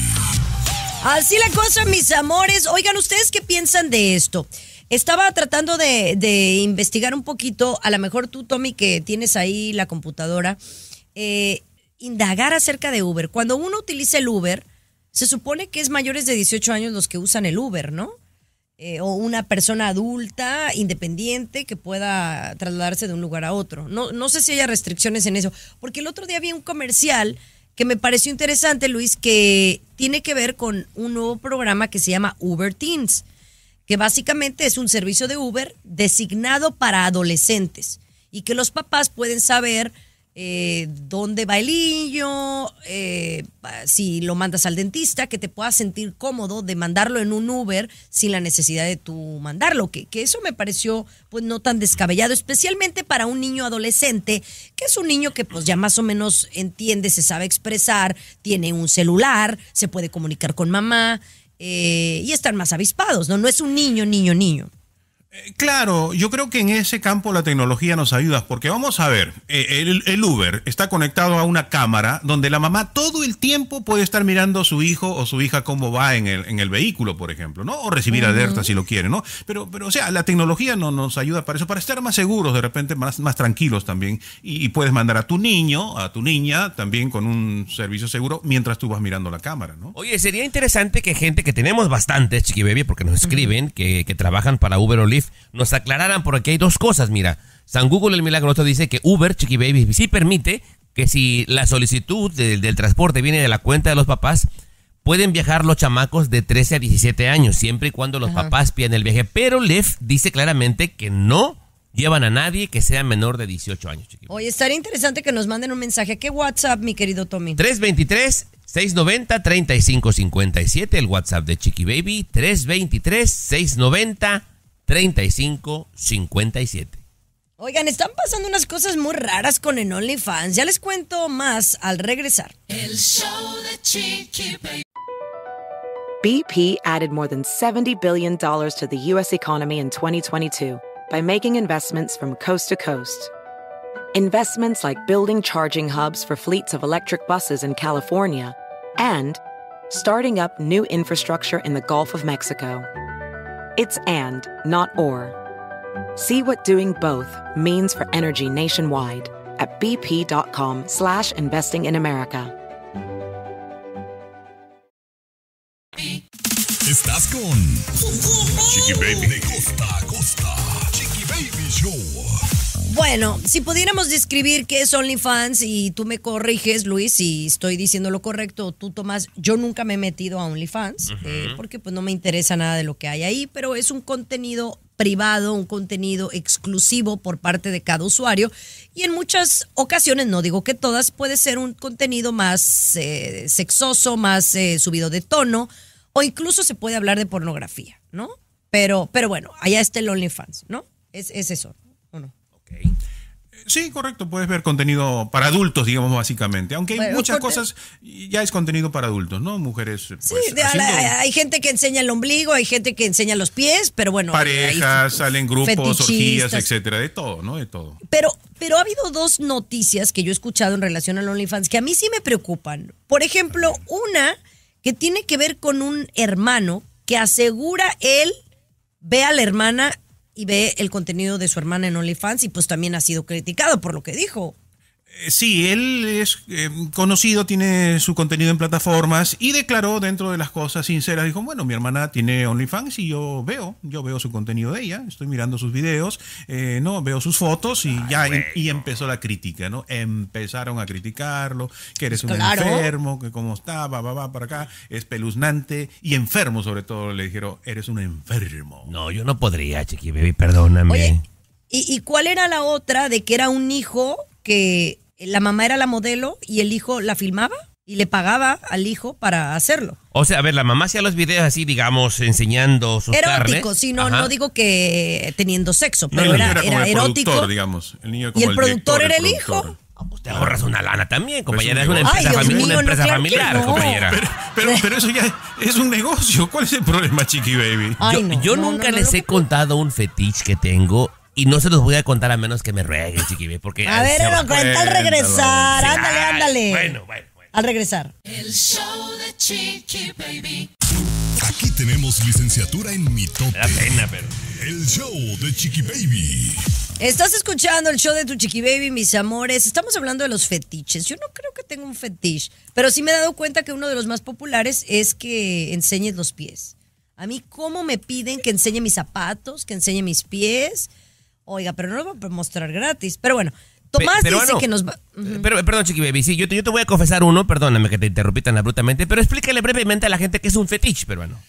Así la cosa, mis amores. Oigan, ¿ustedes qué piensan de esto? Estaba tratando de, investigar un poquito, a lo mejor tú, Tommy, que tienes ahí la computadora, eh, indagar acerca de Uber. Cuando uno utiliza el Uber, se supone que es mayores de 18 años los que usan el Uber, ¿no? Eh, o una persona adulta, independiente, que pueda trasladarse de un lugar a otro. No, no sé si haya restricciones en eso, porque el otro día vi un comercial que me pareció interesante, Luis, que tiene que ver con un nuevo programa que se llama Uber Teens que básicamente es un servicio de Uber designado para adolescentes y que los papás pueden saber eh, dónde va el niño, eh, si lo mandas al dentista, que te puedas sentir cómodo de mandarlo en un Uber sin la necesidad de tú mandarlo, que, que, eso me pareció pues no tan descabellado, especialmente para un niño adolescente, que es un niño que pues ya más o menos entiende, se sabe expresar, tiene un celular, se puede comunicar con mamá, eh, y están más avispados, ¿no? No es un niño, niño, niño.
Eh, claro, yo creo que en ese campo la tecnología nos ayuda, porque vamos a ver, eh, el, Uber está conectado a una cámara donde la mamá todo el tiempo puede estar mirando a su hijo o su hija cómo va en el, en el vehículo, por ejemplo, ¿no? O recibir alertas si lo quiere, ¿no? Pero, pero, o sea, la tecnología no, nos ayuda para eso, para estar más seguros, de repente más, más tranquilos también. Y, puedes mandar a tu niño, a tu niña, también con un servicio seguro, mientras tú vas mirando la cámara, ¿no?
Oye, sería interesante que gente que tenemos Chiqui chiquibaby, porque nos escriben, que, que, trabajan para Uber o nos aclararan, porque hay dos cosas, mira. San Google el milagroso, dice que Uber, Chiqui Baby, sí permite que si la solicitud del transporte viene de la cuenta de los papás, pueden viajar los chamacos de 13 a 17 años, siempre y cuando los papás piden el viaje. Pero Lef dice claramente que no llevan a nadie que sea menor de 18 años.
hoy Oye, estaría interesante que nos manden un mensaje. ¿Qué WhatsApp, mi querido Tommy?
323. 690-3557, el WhatsApp de Chiqui Baby, 323 690 3557.
Oigan, están pasando unas cosas muy raras con el OnlyFans. Ya les cuento más al regresar. El
show de Chiqui Baby. BP added more than $70 billion to the U.S. economy in 2022 by making investments from coast to coast. Investments like building charging hubs for fleets of electric buses in California and starting up new infrastructure in the Gulf of Mexico. It's and, not or. See what doing both means for energy nationwide at bp.com slash investing in America.
Estás con Chiqui Baby. De costa a costa. Chiqui Baby
Show. Bueno, si pudiéramos describir qué es OnlyFans y tú me corriges, Luis, si estoy diciendo lo correcto, tú Tomás, yo nunca me he metido a OnlyFans eh, porque pues no me interesa nada de lo que hay ahí, pero es un contenido privado, un contenido exclusivo por parte de cada usuario y en muchas ocasiones, no digo que todas, puede ser un contenido más eh, sexoso, más eh, subido de tono o incluso se puede hablar de pornografía, ¿no? Pero, pero bueno, allá está el OnlyFans, ¿no? Es, es eso, ¿o no?
Sí, correcto, puedes ver contenido para adultos, digamos básicamente, aunque hay muchas cosas ya es contenido para adultos, ¿no? Mujeres. Sí, pues, hay
gente que enseña el ombligo, hay gente que enseña los pies, pero bueno. Parejas,
salen grupos, orgías, etcétera, de todo, ¿no? De todo.
Pero, pero ha habido dos noticias que yo he escuchado en relación al OnlyFans que a mí sí me preocupan. Por ejemplo, una que tiene que ver con un hermano que asegura él ve a la hermana y ve el contenido de su hermana en OnlyFans y pues también ha sido criticado por lo que dijo.
Eh, sí, él es eh, conocido, tiene su contenido en plataformas y declaró dentro de las cosas sinceras, dijo, bueno, mi hermana tiene OnlyFans y yo veo, yo veo su contenido de ella, estoy mirando sus videos, eh, no, veo sus fotos y ya em-". y empezó la crítica, ¿no? Empezaron a criticarlo, que eres un enfermo, que cómo está, va, va, va para acá, espeluznante y enfermo sobre todo, le dijeron, eres un
enfermo. No, yo no podría, Chiqui Baby, perdóname. Oye,
¿y cuál era la otra de que era un hijo que la mamá era la modelo y el hijo la filmaba y le pagaba al hijo para hacerlo.
O sea, a ver, la mamá hacía los videos así, digamos, enseñando sus Erótico, sí, no, no digo
que teniendo sexo, pero era, erótico.
digamos. y el, productor era el, hijo. Usted ah, pues ahorras una lana también, pues compañera. Es, una empresa, una empresa familiar, compañera. Pero, pero, eso
ya es un negocio.
¿Cuál es el problema, Chiqui Baby? yo, yo nunca les he contado un fetiche que tengo y no se los voy a contar a menos que me rueguen, chiquibé, porque... A ver, lo cuenta al regresar.
ándale, ándale. Bueno, bueno, Al regresar. El show de Chiqui
Aquí tenemos licenciatura en mitote. La pena, pero... El show de Chiqui Baby.
Estás escuchando el show de tu Chiqui Baby, mis amores. Estamos hablando de los fetiches. Yo no creo que tenga un fetiche, pero sí me he dado cuenta que uno de los más populares es que enseñes los pies. A mí, ¿cómo me piden que enseñe mis zapatos, que enseñe mis pies? Oiga, pero no lo a mostrar gratis. Pero bueno,
Tomás dice que nos va. Eh, perdón, Chiqui Baby, sí, yo te, voy a confesar uno, perdóname que te interrumpí tan abruptamente, pero explícale brevemente a la gente que es un fetiche pero bueno.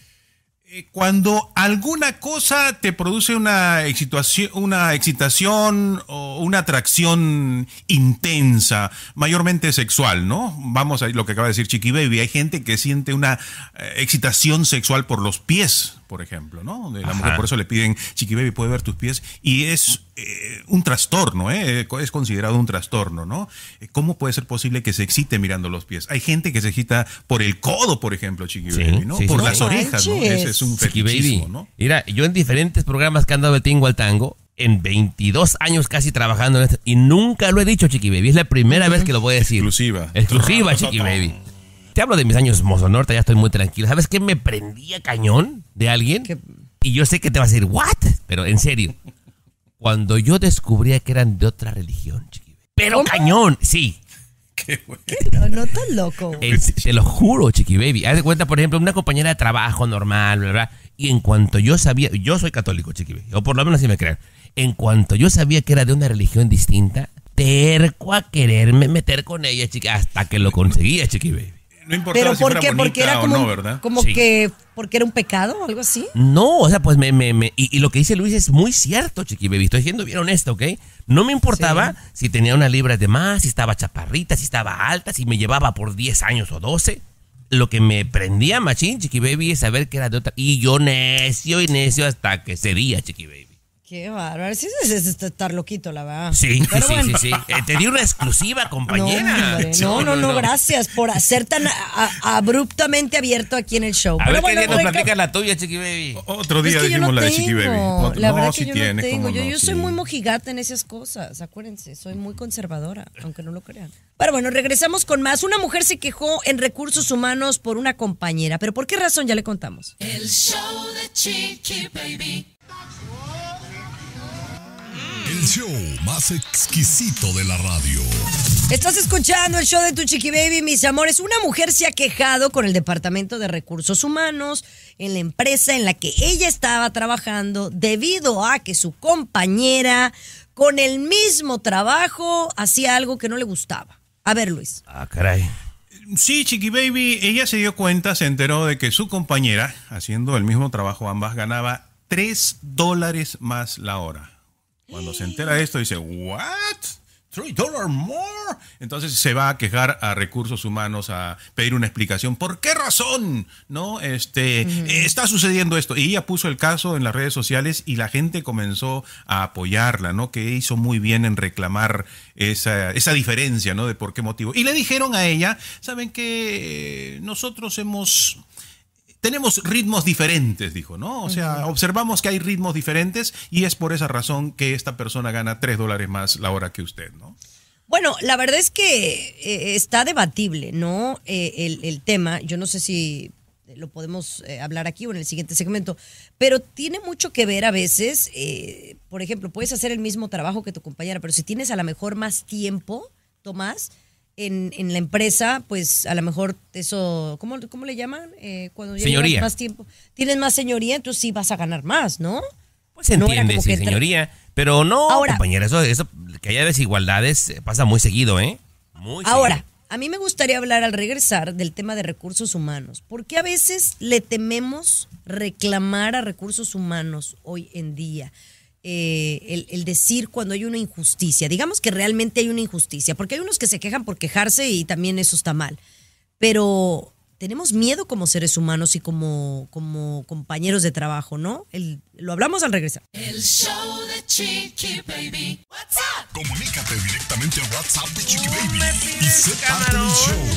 Eh, cuando
alguna cosa te produce una excitación, una excitación o una atracción intensa, mayormente sexual, ¿no? Vamos a lo que acaba de decir Chiqui Baby, hay gente que siente una eh, excitación sexual por los pies, por ejemplo, ¿no? por eso le piden, Chiqui Baby, ¿puede ver tus pies? Y es eh, un trastorno, ¿eh? eh es considerado un trastorno, ¿no? Eh, ¿Cómo puede ser posible que se excite mirando los pies? Hay gente que
se excita por el codo, por ejemplo, Chiqui Baby, ¿no? por las orejas, ¿no? Ese es un Chiqui Baby. ¿no? Mira, yo en diferentes programas que han dado de tingo al tango, en 22 años casi trabajando en esto, y nunca lo he dicho, Chiqui Baby. Es la primera vez que lo voy a decir. Exclusiva. Exclusiva, Chiqui Baby te hablo de mis años mozo norte, ya estoy muy tranquilo. ¿Sabes qué me prendía cañón de alguien? Y yo sé que te vas a decir, ¿what? Pero en serio, cuando yo descubría que eran de otra religión, chiqui. Pero cañón, sí.
Qué No, no tan loco.
te lo juro, chiqui baby. Haz de cuenta, por ejemplo, una compañera de trabajo normal, ¿verdad? Y en cuanto yo sabía, yo soy católico, chiqui o por lo menos si me crean, En cuanto yo sabía que era de una religión distinta, terco a quererme meter con ella, chiqui, hasta que lo conseguía, chiqui baby no importaba pero si porque, porque era como, ¿verdad? Como que
porque era un pecado o algo así.
No, o sea, pues me, me, y, lo que dice Luis es muy cierto, Chiqui Baby. Estoy siendo bien honesto, ¿ok? No me importaba si tenía una libra de más, si estaba chaparrita, si estaba alta, si me llevaba por 10 años o 12. Lo que me prendía machín, Chiqui Baby, es saber que era de otra. Y yo necio y necio hasta que sería, Chiqui Baby.
Qué bárbaro. Sí, es, estar loquito, la verdad.
Sí, sí, sí, sí. Eh, te di una exclusiva, compañera. No, no, no, gracias
por ser tan abruptamente abierto aquí en el show. A Pero ver bueno,
qué día nos platicas la tuya, Chiqui Baby. Otro día es la de Chiqui Baby. la verdad que yo no tengo.
Yo, yo soy muy mojigata en esas cosas, acuérdense. Soy muy conservadora, aunque no lo crean. Pero bueno, regresamos con más. Una mujer se quejó en recursos humanos por una compañera. ¿Pero por qué razón? Ya le contamos. El show de Chiqui Baby.
El show más exquisito de la radio.
Estás escuchando el show de tu chiqui baby, mis amores. Una mujer se ha quejado con el Departamento de Recursos Humanos en la empresa en la que ella estaba trabajando debido a que su compañera con el mismo trabajo hacía algo que no le gustaba. A ver, Luis. Ah, caray. Sí,
Chiqui Baby, ella se dio cuenta, se enteró de que su compañera, haciendo el mismo trabajo, ambas ganaba 3 dólares más la hora. Cuando se entera de esto, dice, ¿what? ¿Three dollars more? Entonces se va a quejar a recursos humanos a pedir una explicación. ¿Por qué razón? ¿No? Este, está sucediendo esto. Y ella puso el caso en las redes sociales y la gente comenzó a apoyarla, ¿no? Que hizo muy bien en reclamar esa, diferencia, ¿no? De por qué motivo. Y le dijeron a ella, ¿saben qué? Eh, nosotros hemos tenemos ritmos diferentes, dijo, ¿no? O sea, observamos que hay ritmos diferentes y es por esa razón que esta persona gana tres dólares más la hora que usted, ¿no?
Bueno, la verdad es que eh, está debatible, ¿no? Eh, el, tema, yo no sé si lo podemos eh, hablar aquí o en el siguiente segmento, pero tiene mucho que ver a veces, por ejemplo, puedes hacer el mismo trabajo que tu compañera, pero si tienes a lo mejor más tiempo, Tomás, en, la empresa, pues a lo mejor eso, ¿cómo, cómo le llaman? Eh, cuando señoría. más tiempo, tienes más señoría, entonces sí vas a ganar más, ¿no? Pues se entiende, señoría.
Pero no, compañera, eso, eso, que haya desigualdades eh, pasa muy seguido, ¿eh? Muy
ahora, a mí me gustaría hablar al regresar del tema de recursos humanos, porque a veces le tememos reclamar a recursos humanos hoy en día. Eh, el, decir cuando hay una injusticia. Digamos que realmente hay una injusticia, porque hay unos que se quejan por quejarse y también eso está mal. Pero tenemos miedo como seres humanos y como, como compañeros de trabajo, ¿no? lo hablamos al regresar. El show de Chiqui Baby. What's up?
Comunícate directamente al WhatsApp de Chiqui Baby y sé parte del show.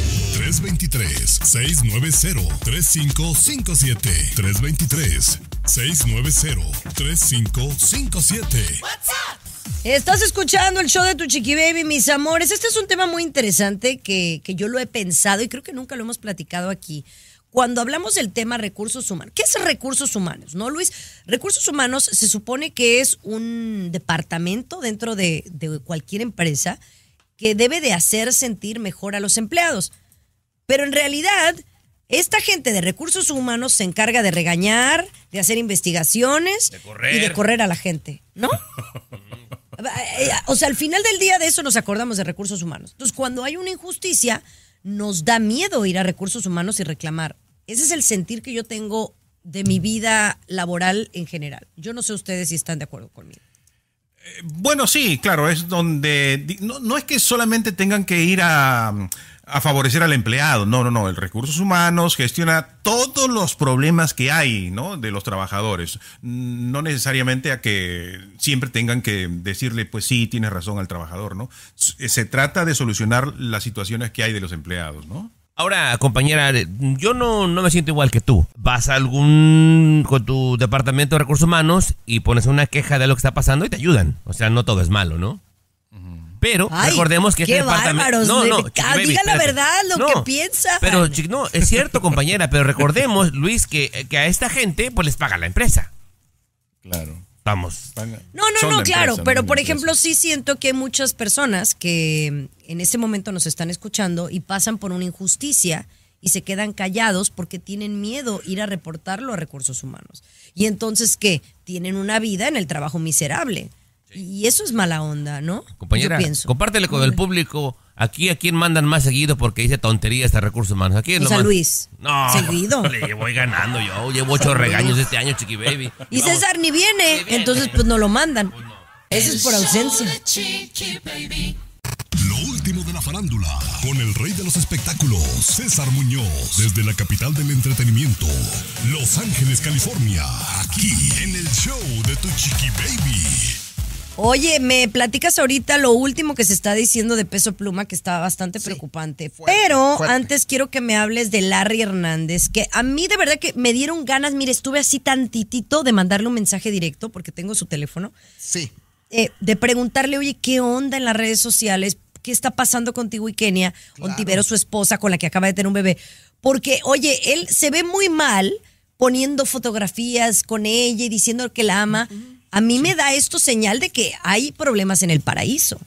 323-690-3557. 323-690-3557. What's up?
Estás escuchando el show de tu chiqui baby, mis amores. Este es un tema muy interesante que, yo lo he pensado y creo que nunca lo hemos platicado aquí. Cuando hablamos del tema recursos humanos, ¿qué es recursos humanos? ¿No, Luis? Recursos humanos se supone que es un departamento dentro de, de cualquier empresa que debe de hacer sentir mejor a los empleados. Pero en realidad, esta gente de recursos humanos se encarga de regañar, de hacer investigaciones y de correr a la gente, ¿no? Eh, o sea, al final del día de eso nos acordamos de recursos humanos. Entonces, cuando hay una injusticia, nos da miedo ir a recursos humanos y reclamar. Ese es el sentir que yo tengo de mi vida laboral en general. Yo no sé ustedes si están de acuerdo conmigo.
Eh, bueno, sí, claro, es donde no es que solamente tengan que ir a a favorecer al empleado. No, no, no. El recursos humanos gestiona todos los problemas que hay, ¿no? De los trabajadores. No necesariamente a que siempre tengan que decirle, pues sí, tienes razón al trabajador, ¿no? Eh, se trata de solucionar las situaciones que hay de los empleados, ¿no?
Ahora, compañera, eh, yo no, no me siento igual que tú. Vas a algún con tu departamento de recursos humanos y pones una queja de lo que está pasando y te ayudan. O sea, no todo es malo, ¿no? Pero recordemos que este departamento. No, no, diga la verdad, lo que
piensa. Pero
no, es cierto, compañera, pero recordemos, Luis, que, a esta gente pues les paga la empresa. Claro. Vamos. No, no, no, claro, pero por ejemplo
sí siento que hay muchas personas que en este momento nos están escuchando y pasan por una injusticia y se quedan callados porque tienen miedo ir a reportarlo a recursos humanos. Y entonces, ¿qué? Tienen una vida en el trabajo miserable. Y eso es mala onda, ¿no?
Compañera, Yo con el público aquí a quién mandan más seguido porque dice tonterías este recursos humanos. Aquí quién pues lo San Luis. No, seguido. Le voy ganando yo. Llevo ocho regaños este año, Chiqui Baby.
Y César ni viene, entonces pues no lo mandan. Pues eso es por ausencia.
Lo último de la farándula, con el rey de los espectáculos, César Muñoz, desde la capital del entretenimiento, Los Ángeles, California, aquí en el show de Tu Chiqui Baby.
Oye, me platicas ahorita lo último que se está diciendo de peso pluma, que está bastante preocupante. Pero antes quiero que me hables de Larry Hernández, que a mí de verdad que me dieron ganas, mire, estuve así tantitito de mandarle un mensaje directo, porque tengo su teléfono. Sí. Eh, de preguntarle, oye, ¿qué onda en las redes sociales? ¿Qué está pasando contigo y Kenia? con Ontivero, su esposa, con la que acaba de tener un bebé. Porque, oye, él se ve muy mal poniendo fotografías con ella y diciendo que la ama. A mí me da esto señal de que hay problemas en el paraíso.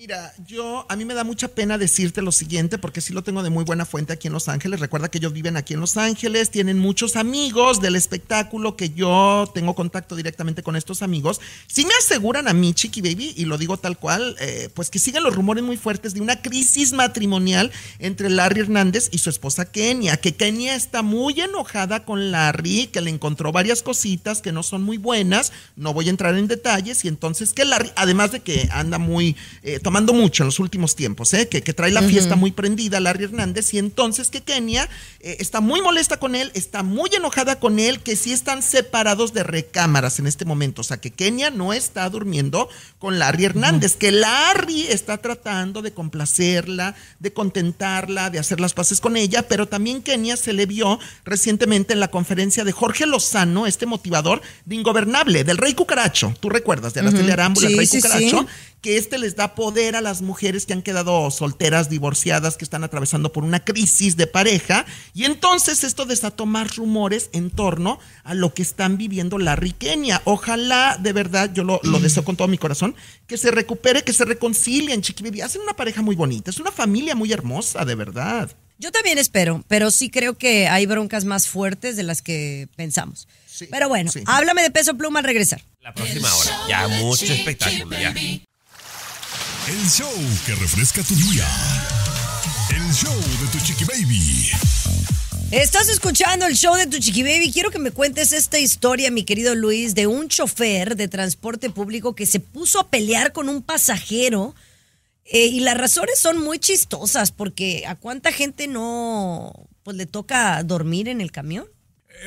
Mira, yo a mí me da mucha pena decirte lo siguiente porque sí lo tengo de muy buena fuente aquí en Los Ángeles. Recuerda que ellos viven aquí en Los Ángeles, tienen muchos amigos del espectáculo que yo tengo contacto directamente con estos amigos. Sí me aseguran a mí, Chiqui Baby, y lo digo tal cual, eh, pues que siguen los rumores muy fuertes de una crisis matrimonial entre Larry Hernández y su esposa Kenia, que Kenia está muy enojada con Larry, que le encontró varias cositas que no son muy buenas. No voy a entrar en detalles y entonces que Larry, además de que anda muy eh, mando mucho en los últimos tiempos, ¿eh? que, trae la fiesta muy prendida, Larry Hernández, y entonces que Kenia eh, está muy molesta con él, está muy enojada con él, que sí están separados de recámaras en este momento, o sea que Kenia no está durmiendo con Larry Hernández, que Larry está tratando de complacerla, de contentarla, de hacer las paces con ella, pero también Kenia se le vio recientemente en la conferencia de Jorge Lozano, este motivador de Ingobernable, del Rey Cucaracho, tú recuerdas, de Anastasia el Rey Cucaracho, que este les da poder a las mujeres que han quedado solteras, divorciadas, que están atravesando por una crisis de pareja. Y entonces esto desató más rumores en torno a lo que están viviendo la riqueña. Ojalá, de verdad, yo lo, deseo con todo mi corazón, que se recupere, que se reconcilien, chiquibibi. Hacen una pareja muy bonita, es una familia muy hermosa, de verdad.
Yo también espero, pero sí creo que hay broncas más fuertes de las que pensamos. pero bueno, háblame de peso pluma al regresar.
La próxima hora. Ya mucho espectáculo,
el show que refresca tu día. El show de tu chiqui baby.
Estás escuchando el show de tu chiqui baby. Quiero que me cuentes esta historia, mi querido Luis, de un chofer de transporte público que se puso a pelear con un pasajero. Eh, y las razones son muy chistosas, porque ¿a cuánta gente no pues, le toca dormir en el camión?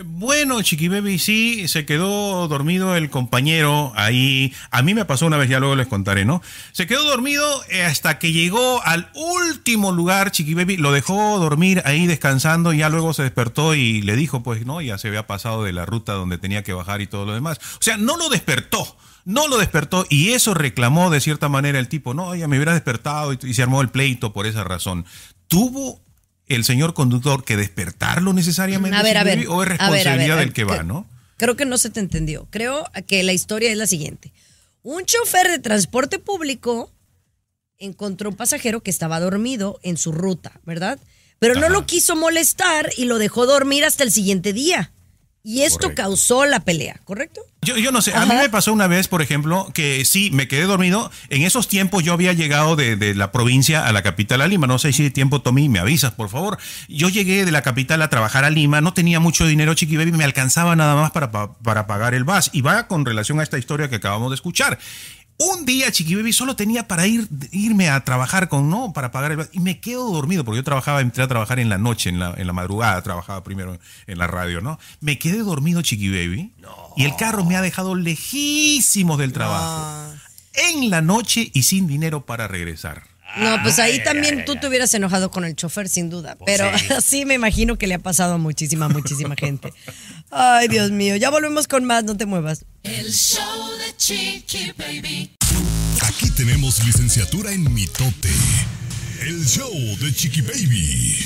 Bueno, Chiqui Baby, sí, se quedó dormido el compañero ahí. A mí me pasó una vez, ya luego les contaré, ¿no? Se quedó dormido eh, hasta que llegó al último lugar, Chiqui Baby. Lo dejó dormir ahí descansando y ya luego se despertó y le dijo, pues no, ya se había pasado de la ruta donde tenía que bajar y todo lo demás. O sea, no lo despertó no lo despertó y eso reclamó de cierta manera el tipo, no, ya me hubiera despertado y, se armó el pleito por esa razón. Tuvo el señor conductor que despertarlo
necesariamente o es responsabilidad del que va, ¿no? Creo que no se te entendió. Creo que la historia es la siguiente. Un chofer de transporte público encontró un pasajero que estaba dormido en su ruta, ¿verdad? Pero no lo quiso molestar y lo dejó dormir hasta el siguiente día. Y esto causó la pelea, ¿correcto?
Yo, no sé, a mí me pasó una vez, por ejemplo, que sí, me quedé dormido. En esos tiempos yo había llegado de, la provincia a la capital a Lima. No sé si de tiempo, Tommy, me avisas, por favor. Yo llegué de la capital a trabajar a Lima, no tenía mucho dinero, Chiqui Baby, me alcanzaba nada más para, para pagar el bus. Y va con relación a esta historia que acabamos de escuchar. Un día Chiqui Baby solo tenía para ir, irme a trabajar con, ¿no? Para pagar el... Y me quedo dormido, porque yo trabajaba, entré a trabajar en la noche, en la, madrugada, trabajaba primero en la radio, ¿no? Me quedé dormido Chiqui Baby. Y el carro me ha dejado lejísimos del trabajo. En la noche y sin dinero para regresar. No, ah, pues ahí también tú
te hubieras enojado con el chofer, sin duda. Pues pero así me imagino que le ha pasado a muchísima, muchísima gente. Ay, Dios mío. Ya volvemos con más, no te muevas.
El show de Chiqui Baby.
Aquí tenemos licenciatura en mitote. El show de Chiqui Baby.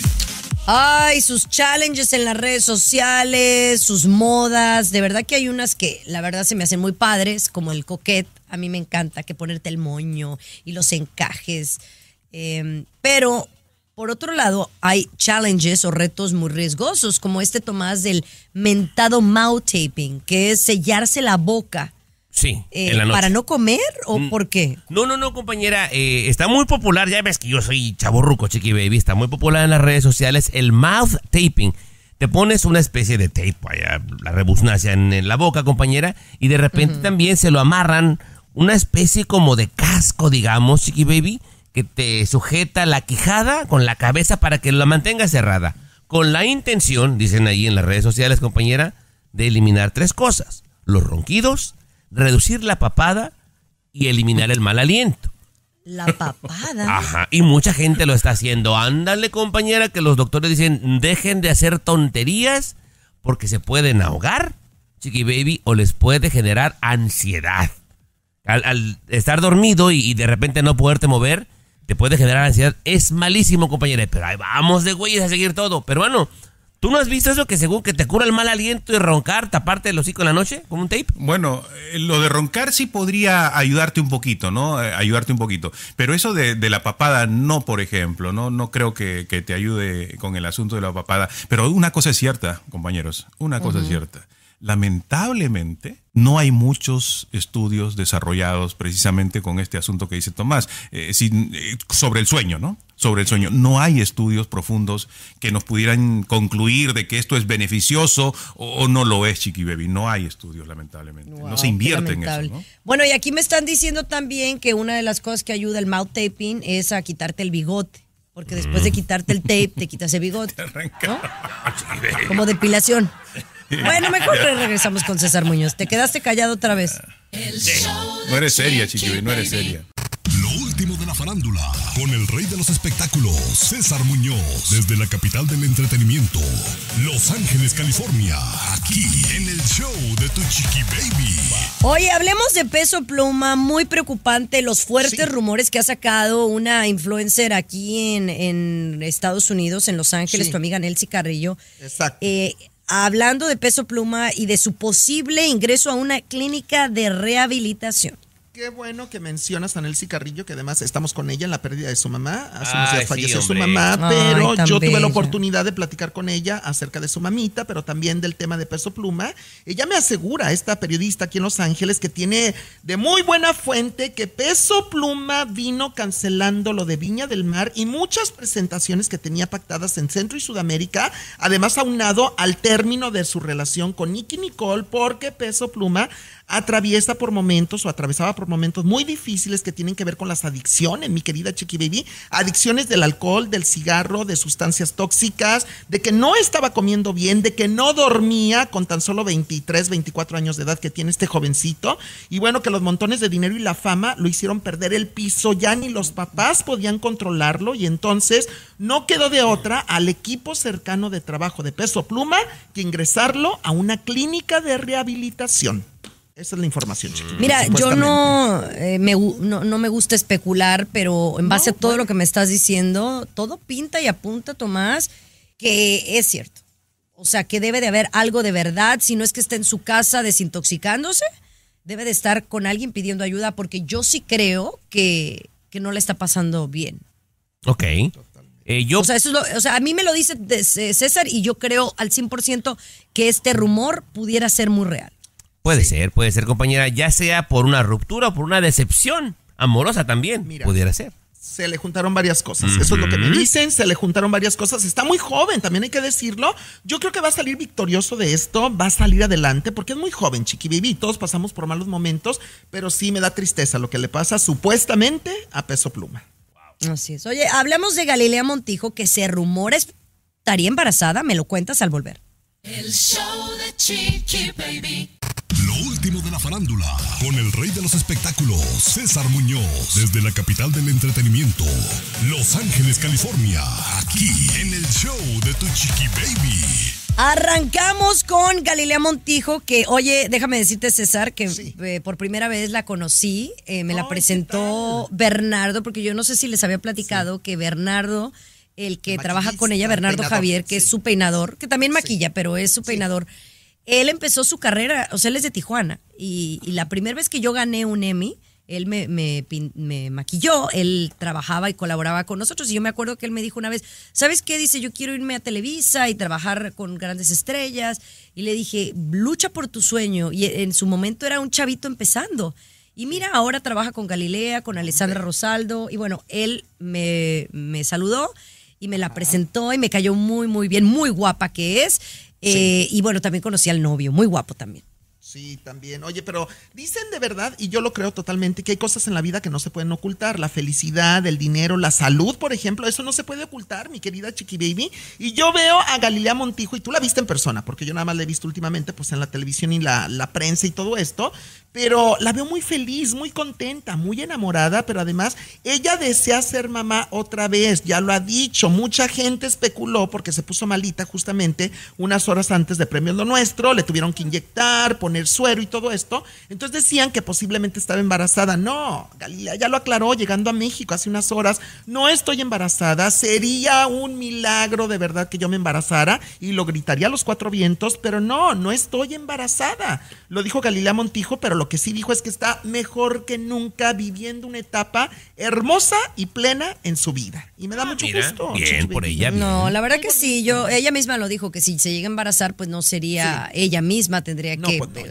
Ay,
sus challenges en las redes sociales, sus modas. De verdad que hay unas que la verdad se me hacen muy padres, como el coquet. A mí me encanta que ponerte el moño y los encajes. Em, pero por otro lado, hay challenges o retos muy riesgosos, como este Tomás del mentado mouth taping, que es sellarse la boca.
Sí, eh, ¿Para
no comer o mm. por qué?
No, no, no, compañera. Eh, está muy popular, ya ves que yo soy chaborruco, chiqui baby. Está muy popular en las redes sociales el mouth taping. Te pones una especie de tape, allá, la rebuznacia en, la boca, compañera, y de repente también se lo amarran una especie como de casco, digamos, chiqui baby que te sujeta la quijada con la cabeza para que la mantenga cerrada. Con la intención, dicen ahí en las redes sociales, compañera, de eliminar tres cosas. Los ronquidos, reducir la papada y eliminar el mal aliento.
La papada.
Ajá, y mucha gente lo está haciendo. Ándale, compañera, que los doctores dicen, dejen de hacer tonterías porque se pueden ahogar, chiqui baby, o les puede generar ansiedad. Al, estar dormido y, de repente no poderte mover, te puede generar ansiedad. Es malísimo, compañeros. Pero ahí vamos de güeyes a seguir todo. Pero bueno, ¿tú no has visto eso que según que te cura el mal aliento y roncar, taparte el hocico en la noche con un tape?
Bueno, eh, lo de roncar sí podría ayudarte un poquito, ¿no? Eh, ayudarte un poquito. Pero eso de, la papada, no, por ejemplo, ¿no? No creo que, te ayude con el asunto de la papada. Pero una cosa es cierta, compañeros. Una cosa es cierta. Lamentablemente, no hay muchos estudios desarrollados precisamente con este asunto que dice Tomás, eh, eh, sobre el sueño, ¿no? Sobre el sueño. No hay estudios profundos que nos pudieran concluir de que esto es beneficioso o, no lo es, Chiqui Baby. No hay estudios, lamentablemente. no se invierte en
eso. Bueno, y aquí me están diciendo también que una de las cosas que ayuda el mouth taping es a quitarte el bigote. Porque después de mm. quitarte el tape, te quitas el bigote.
Como
depilación. Bueno, mejor regresamos con César Muñoz. Te quedaste callado otra vez.
No eres seria, Chiqui, no eres seria. Lo
último de la farándula, con el rey de los espectáculos, César Muñoz, desde la capital del entretenimiento, Los Ángeles, California, aquí en el show de tu Chiqui Baby.
Oye, hablemos de peso pluma, muy preocupante los fuertes rumores que ha sacado una influencer aquí en, Estados Unidos, en Los Ángeles, tu amiga Nelcy Carrillo. Exacto. Eh, hablando de peso pluma y de su posible ingreso a una clínica de rehabilitación.
Qué bueno que mencionas a Nelcy Carrillo, que además estamos con ella en la pérdida de su mamá. Hace unos días falleció su mamá, pero yo tuve la oportunidad de platicar con ella acerca de su mamita, pero también del tema de peso pluma. Ella me asegura, esta periodista aquí en Los Ángeles, que tiene de muy buena fuente que peso pluma vino cancelando lo de Viña del Mar y muchas presentaciones que tenía pactadas en Centro y Sudamérica, además aunado al término de su relación con Nicky Nicole, porque peso pluma atraviesa por momentos o atravesaba por momentos muy difíciles que tienen que ver con las adicciones, mi querida Chiqui Baby. Adicciones del alcohol, del cigarro, de sustancias tóxicas, de que no estaba comiendo bien, de que no dormía con tan solo 23, 24 años de edad que tiene este jovencito. Y bueno, que los montones de dinero y la fama lo hicieron perder el piso, ya ni los papás podían controlarlo y entonces no quedó de otra al equipo cercano de trabajo de peso pluma que ingresarlo a una clínica de rehabilitación. Esa es la información, mm. Mira, yo
no, eh, me, no, me gusta especular, pero en base a todo lo que me estás diciendo, todo pinta y apunta, Tomás, que es cierto. O sea, que debe de haber algo de verdad, si no es que está en su casa desintoxicándose, debe de estar con alguien pidiendo ayuda, porque yo sí creo que, que no le está pasando bien.
Ok. Eh,
yo... o, sea, eso es lo, o sea, a mí me lo dice César y yo creo al 100% que este rumor pudiera ser muy real.
Puede ser, puede ser, compañera, ya sea por una ruptura o por una decepción amorosa también. Mira, pudiera ser.
Se le juntaron varias cosas. Eso es lo que me dicen. Se le juntaron varias cosas. Está muy joven, también hay que decirlo. Yo creo que va a salir victorioso de esto. Va a salir adelante porque es muy joven, chiqui Todos pasamos por malos momentos, pero sí me da tristeza lo que le pasa supuestamente a Peso Pluma.
Así es. Oye, hablamos de Galilea Montijo que se rumora estaría embarazada. Me lo cuentas al volver.
El show de Chiqui Baby
último de la farándula, con el rey de los espectáculos, César Muñoz, desde la capital del entretenimiento, Los Ángeles, California, aquí en el show de Tu Chiqui Baby.
Arrancamos con Galilea Montijo, que oye, déjame decirte César, que eh, por primera vez la conocí, eh, me la presentó Bernardo, porque yo no sé si les había platicado que Bernardo, el que trabaja con ella, Bernardo Javier, que es su peinador, que también maquilla, pero es su peinador él empezó su carrera, o sea, él es de Tijuana. Y, la primera vez que yo gané un Emmy, él me, maquilló, él trabajaba y colaboraba con nosotros. Y yo me acuerdo que él me dijo una vez, ¿sabes qué? Dice, yo quiero irme a Televisa y trabajar con grandes estrellas. Y le dije, lucha por tu sueño. Y en su momento era un chavito empezando. Y mira, ahora trabaja con Galilea, con Alessandra Rosaldo. Y bueno, él me, me saludó y me la presentó y me cayó muy, muy bien, muy guapa que es. Eh, Y bueno, también conocí al novio, muy guapo también.
Sí, también. Oye, pero dicen de verdad, y yo lo creo totalmente, que hay cosas en la vida que no se pueden ocultar. La felicidad, el dinero, la salud, por ejemplo, eso no se puede ocultar, mi querida Chiqui Baby. Y yo veo a Galilea Montijo, y tú la viste en persona, porque yo nada más la he visto últimamente, pues en la televisión y la, la prensa y todo esto, pero la veo muy feliz, muy contenta, muy enamorada, pero además ella desea ser mamá otra vez, ya lo ha dicho. Mucha gente especuló porque se puso malita justamente unas horas antes de premio Lo Nuestro, le tuvieron que inyectar, poner el suero y todo esto. Entonces decían que posiblemente estaba embarazada. No, Galilea ya lo aclaró llegando a México hace unas horas. No estoy embarazada. Sería un milagro de verdad que yo me embarazara y lo gritaría a los cuatro vientos, pero no, no estoy embarazada. Lo dijo Galilea Montijo, pero lo que sí dijo es que está mejor que nunca viviendo una etapa hermosa
y plena
en su vida.
Y me da ah, mucho gusto. Bien, por ella. No, la verdad que sí, yo, ella misma lo dijo, que si se llega a embarazar, pues no sería ella misma, tendría que pues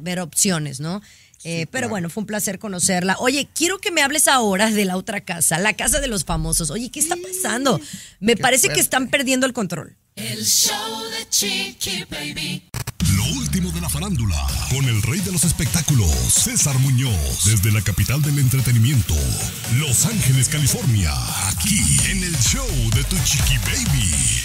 ver opciones, ¿no? Eh, pero bueno, fue un placer conocerla. Oye, quiero que me hables ahora de la otra casa, la casa de los famosos. Oye, ¿qué está pasando? Me parece que están perdiendo el control.
El
show de Chiqui Baby. Lo último de la farándula, con el rey de los espectáculos, César Muñoz, desde la capital del entretenimiento, Los Ángeles, California, aquí en el show de Tu Chiqui Baby.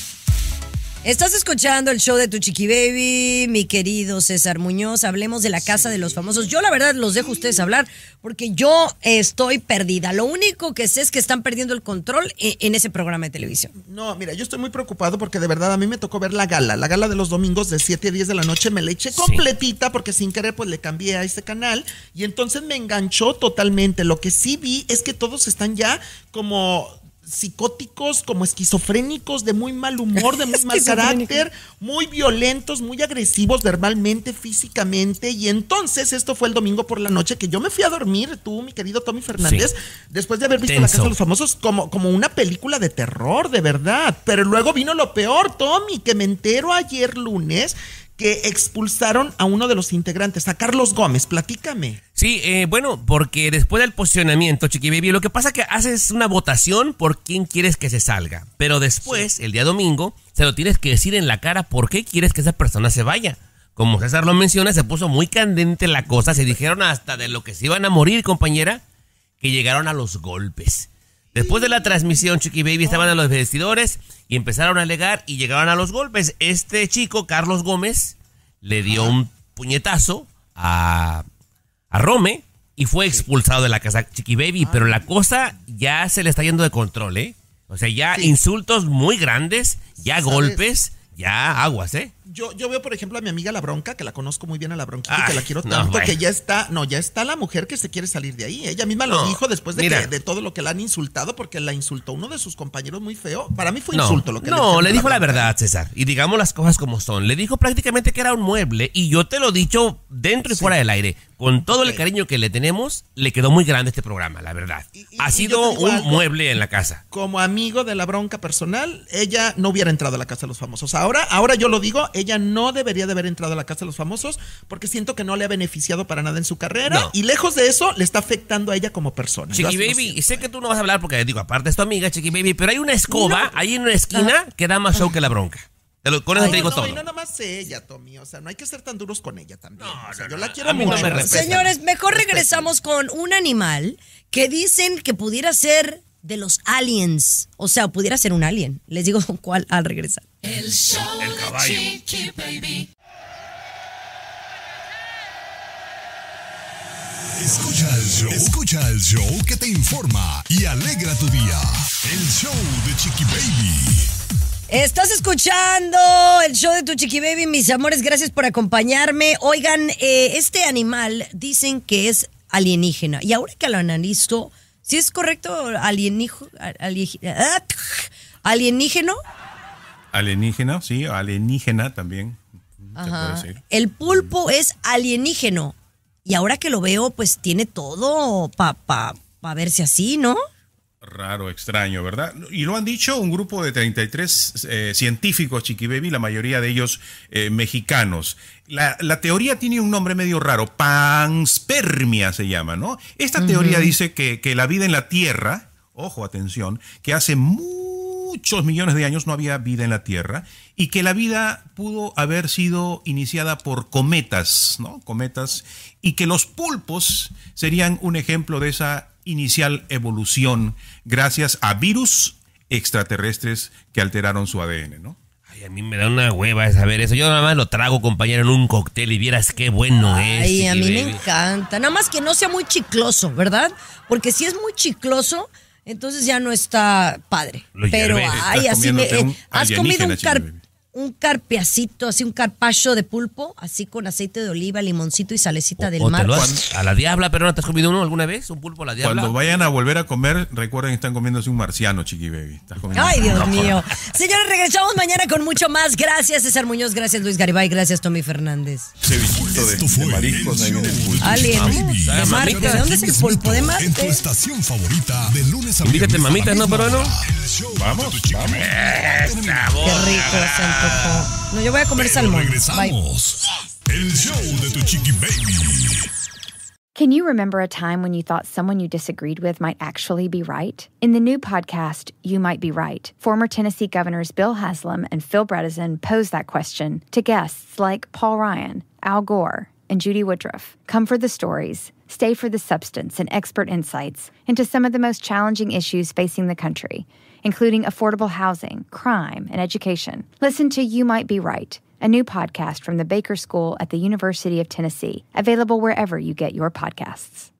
Estás escuchando el show de tu chiqui baby, mi querido César Muñoz. Hablemos de la casa de los famosos. Yo la verdad los dejo a ustedes hablar porque yo estoy perdida. Lo único que sé es que están perdiendo el control eh, en ese programa de televisión.
No, mira, yo estoy muy preocupado porque de verdad a mí me tocó ver la gala, la gala de los domingos de 7 a 10 de la noche. Me la eché completita porque sin querer pues le cambié a ese canal y entonces me enganchó totalmente. Lo que sí vi es que todos están ya como psicóticos, como esquizofrénicos, de muy mal humor, de muy mal carácter, muy violentos, muy agresivos verbalmente, físicamente. Y entonces esto fue el domingo por la noche que yo me fui a dormir, tú, mi querido Tommy Fernández, después de haber visto La Casa de los Famosos como, como una película de terror, de verdad. Pero luego vino lo peor, Tommy, que me entero ayer lunes que expulsaron a uno de los integrantes, a Carlos Gómez. Platícame.
Sí, eh, bueno, porque después del posicionamiento, Chiqui lo que pasa es que haces una votación por quién quieres que se salga. Pero después, el día domingo, se lo tienes que decir en la cara por qué quieres que esa persona se vaya. Como César lo menciona, se puso muy candente la cosa. Se dijeron hasta de lo que se iban a morir, compañera, que llegaron a los golpes. Después de la transmisión, Chiqui Baby estaban a los vestidores y empezaron a alegar y llegaron a los golpes. Este chico, Carlos Gómez, le dio un puñetazo a, Rome y fue expulsado de la casa Chiqui Baby. Pero la cosa ya se le está yendo de control, ¿eh? O sea, ya insultos muy grandes, ya golpes, ya aguas, ¿eh? yo, yo veo, por ejemplo, a mi amiga La Bronca, que la conozco muy bien a La Bronca que la quiero tanto, que
ya está, no, ya está la mujer que se quiere salir de ahí. Ella misma lo dijo después de, de todo lo que la han insultado, porque la insultó uno de sus compañeros muy feo. Para mí fue insulto lo que No,
le, dijo la, verdad, César. Y digamos las cosas como son. Le dijo prácticamente que era un mueble, y yo te lo he dicho dentro y fuera del aire. Con todo el cariño que le tenemos, le quedó muy grande este programa, la verdad. ha sido un mueble en la casa.
Como amigo de la bronca personal, ella no hubiera entrado a la casa de los famosos. Ahora, ahora yo lo digo, ella no debería de haber entrado a la Casa de los Famosos porque siento que no le ha beneficiado para nada en su carrera y lejos de eso le está afectando a ella como persona. Chiqui
Baby, y sé que tú no vas a hablar porque digo, aparte es tu amiga Chiqui Baby, pero hay una escoba ahí en una esquina que da más show que la bronca.
con eso te digo no, todo. Y no
ella, Tommy. O sea, no hay que ser tan duros con ella también. No, o yo la quiero mucho.
Señores, mejor regresamos con un animal que dicen que pudiera ser de los aliens. O sea, pudiera ser un alien. Les digo cuál al regresar.
El show
De Chiqui Baby. Escucha el show. Escucha el show que te informa y alegra tu día. El show de Chiqui Baby.
Estás escuchando el show de tu Chiqui Baby, mis amores. Gracias por acompañarme. Oigan, eh, este animal dicen que es alienígena. Y ahora que lo analizo, si es correcto alienígeno?
Alienígeno, sí, alienígena también.
El pulpo es alienígeno. Y ahora que lo veo, pues tiene todo para pa, verse así, ¿no?
Raro, extraño, ¿verdad? Y lo han dicho un grupo de 33 eh, científicos, Chiqui la mayoría de ellos eh, mexicanos la, teoría tiene un nombre medio raro, panspermia se llama, ¿no? Esta teoría dice que, que, la vida en la Tierra, ojo, atención, que hace muchos millones de años no había vida en la Tierra y que la vida pudo haber sido iniciada por cometas, ¿no? Cometas, y que los pulpos serían un ejemplo de esa inicial evolución
gracias a virus extraterrestres que alteraron su ADN, ¿no? a mí me da una hueva saber eso. Yo nada más lo trago, compañero, en un cóctel y vieras qué bueno es. Ay, a mí me
encanta. Nada más que no sea muy chicloso, ¿verdad? Porque si es muy chicloso, entonces ya no está padre. Pero, ay, así me. Eh, ¿Has comido un car un carpeacito, así un carpacho de pulpo, así con aceite de oliva, limoncito y salecita del mar.
a la diabla, pero no te has comido uno alguna vez, un pulpo a la diabla. Cuando vayan a volver a comer, recuerden que están
comiéndose un marciano, chiqui baby. Ay, Dios mío.
Señores, regresamos mañana con mucho más. Gracias, César Muñoz, gracias Luis Garibay, gracias Tommy Fernández.
Cevichito de, de mariscos el pulpo. ¿de dónde es el
pulpo de Marte? En tu estación favorita
de lunes a viernes. mamitas, ¿no, peruano? Vamos, vamos. Qué rico,
No, yo voy a comer Pero salmón. Regresamos.
Bye. El show de tu chiqui baby. Can you remember a time when you thought someone you disagreed with might actually be right? In the new podcast, You Might Be Right, former Tennessee governors Bill Haslam and Phil Bredesen posed that question to guests like Paul Ryan, Al Gore, and Judy Woodruff. Come for the stories, stay for the substance and expert insights into some of the most challenging issues facing the country including affordable housing, crime, and education. Listen to You Might Be Right, a new podcast from the Baker School at the University of Tennessee, available wherever you get your podcasts.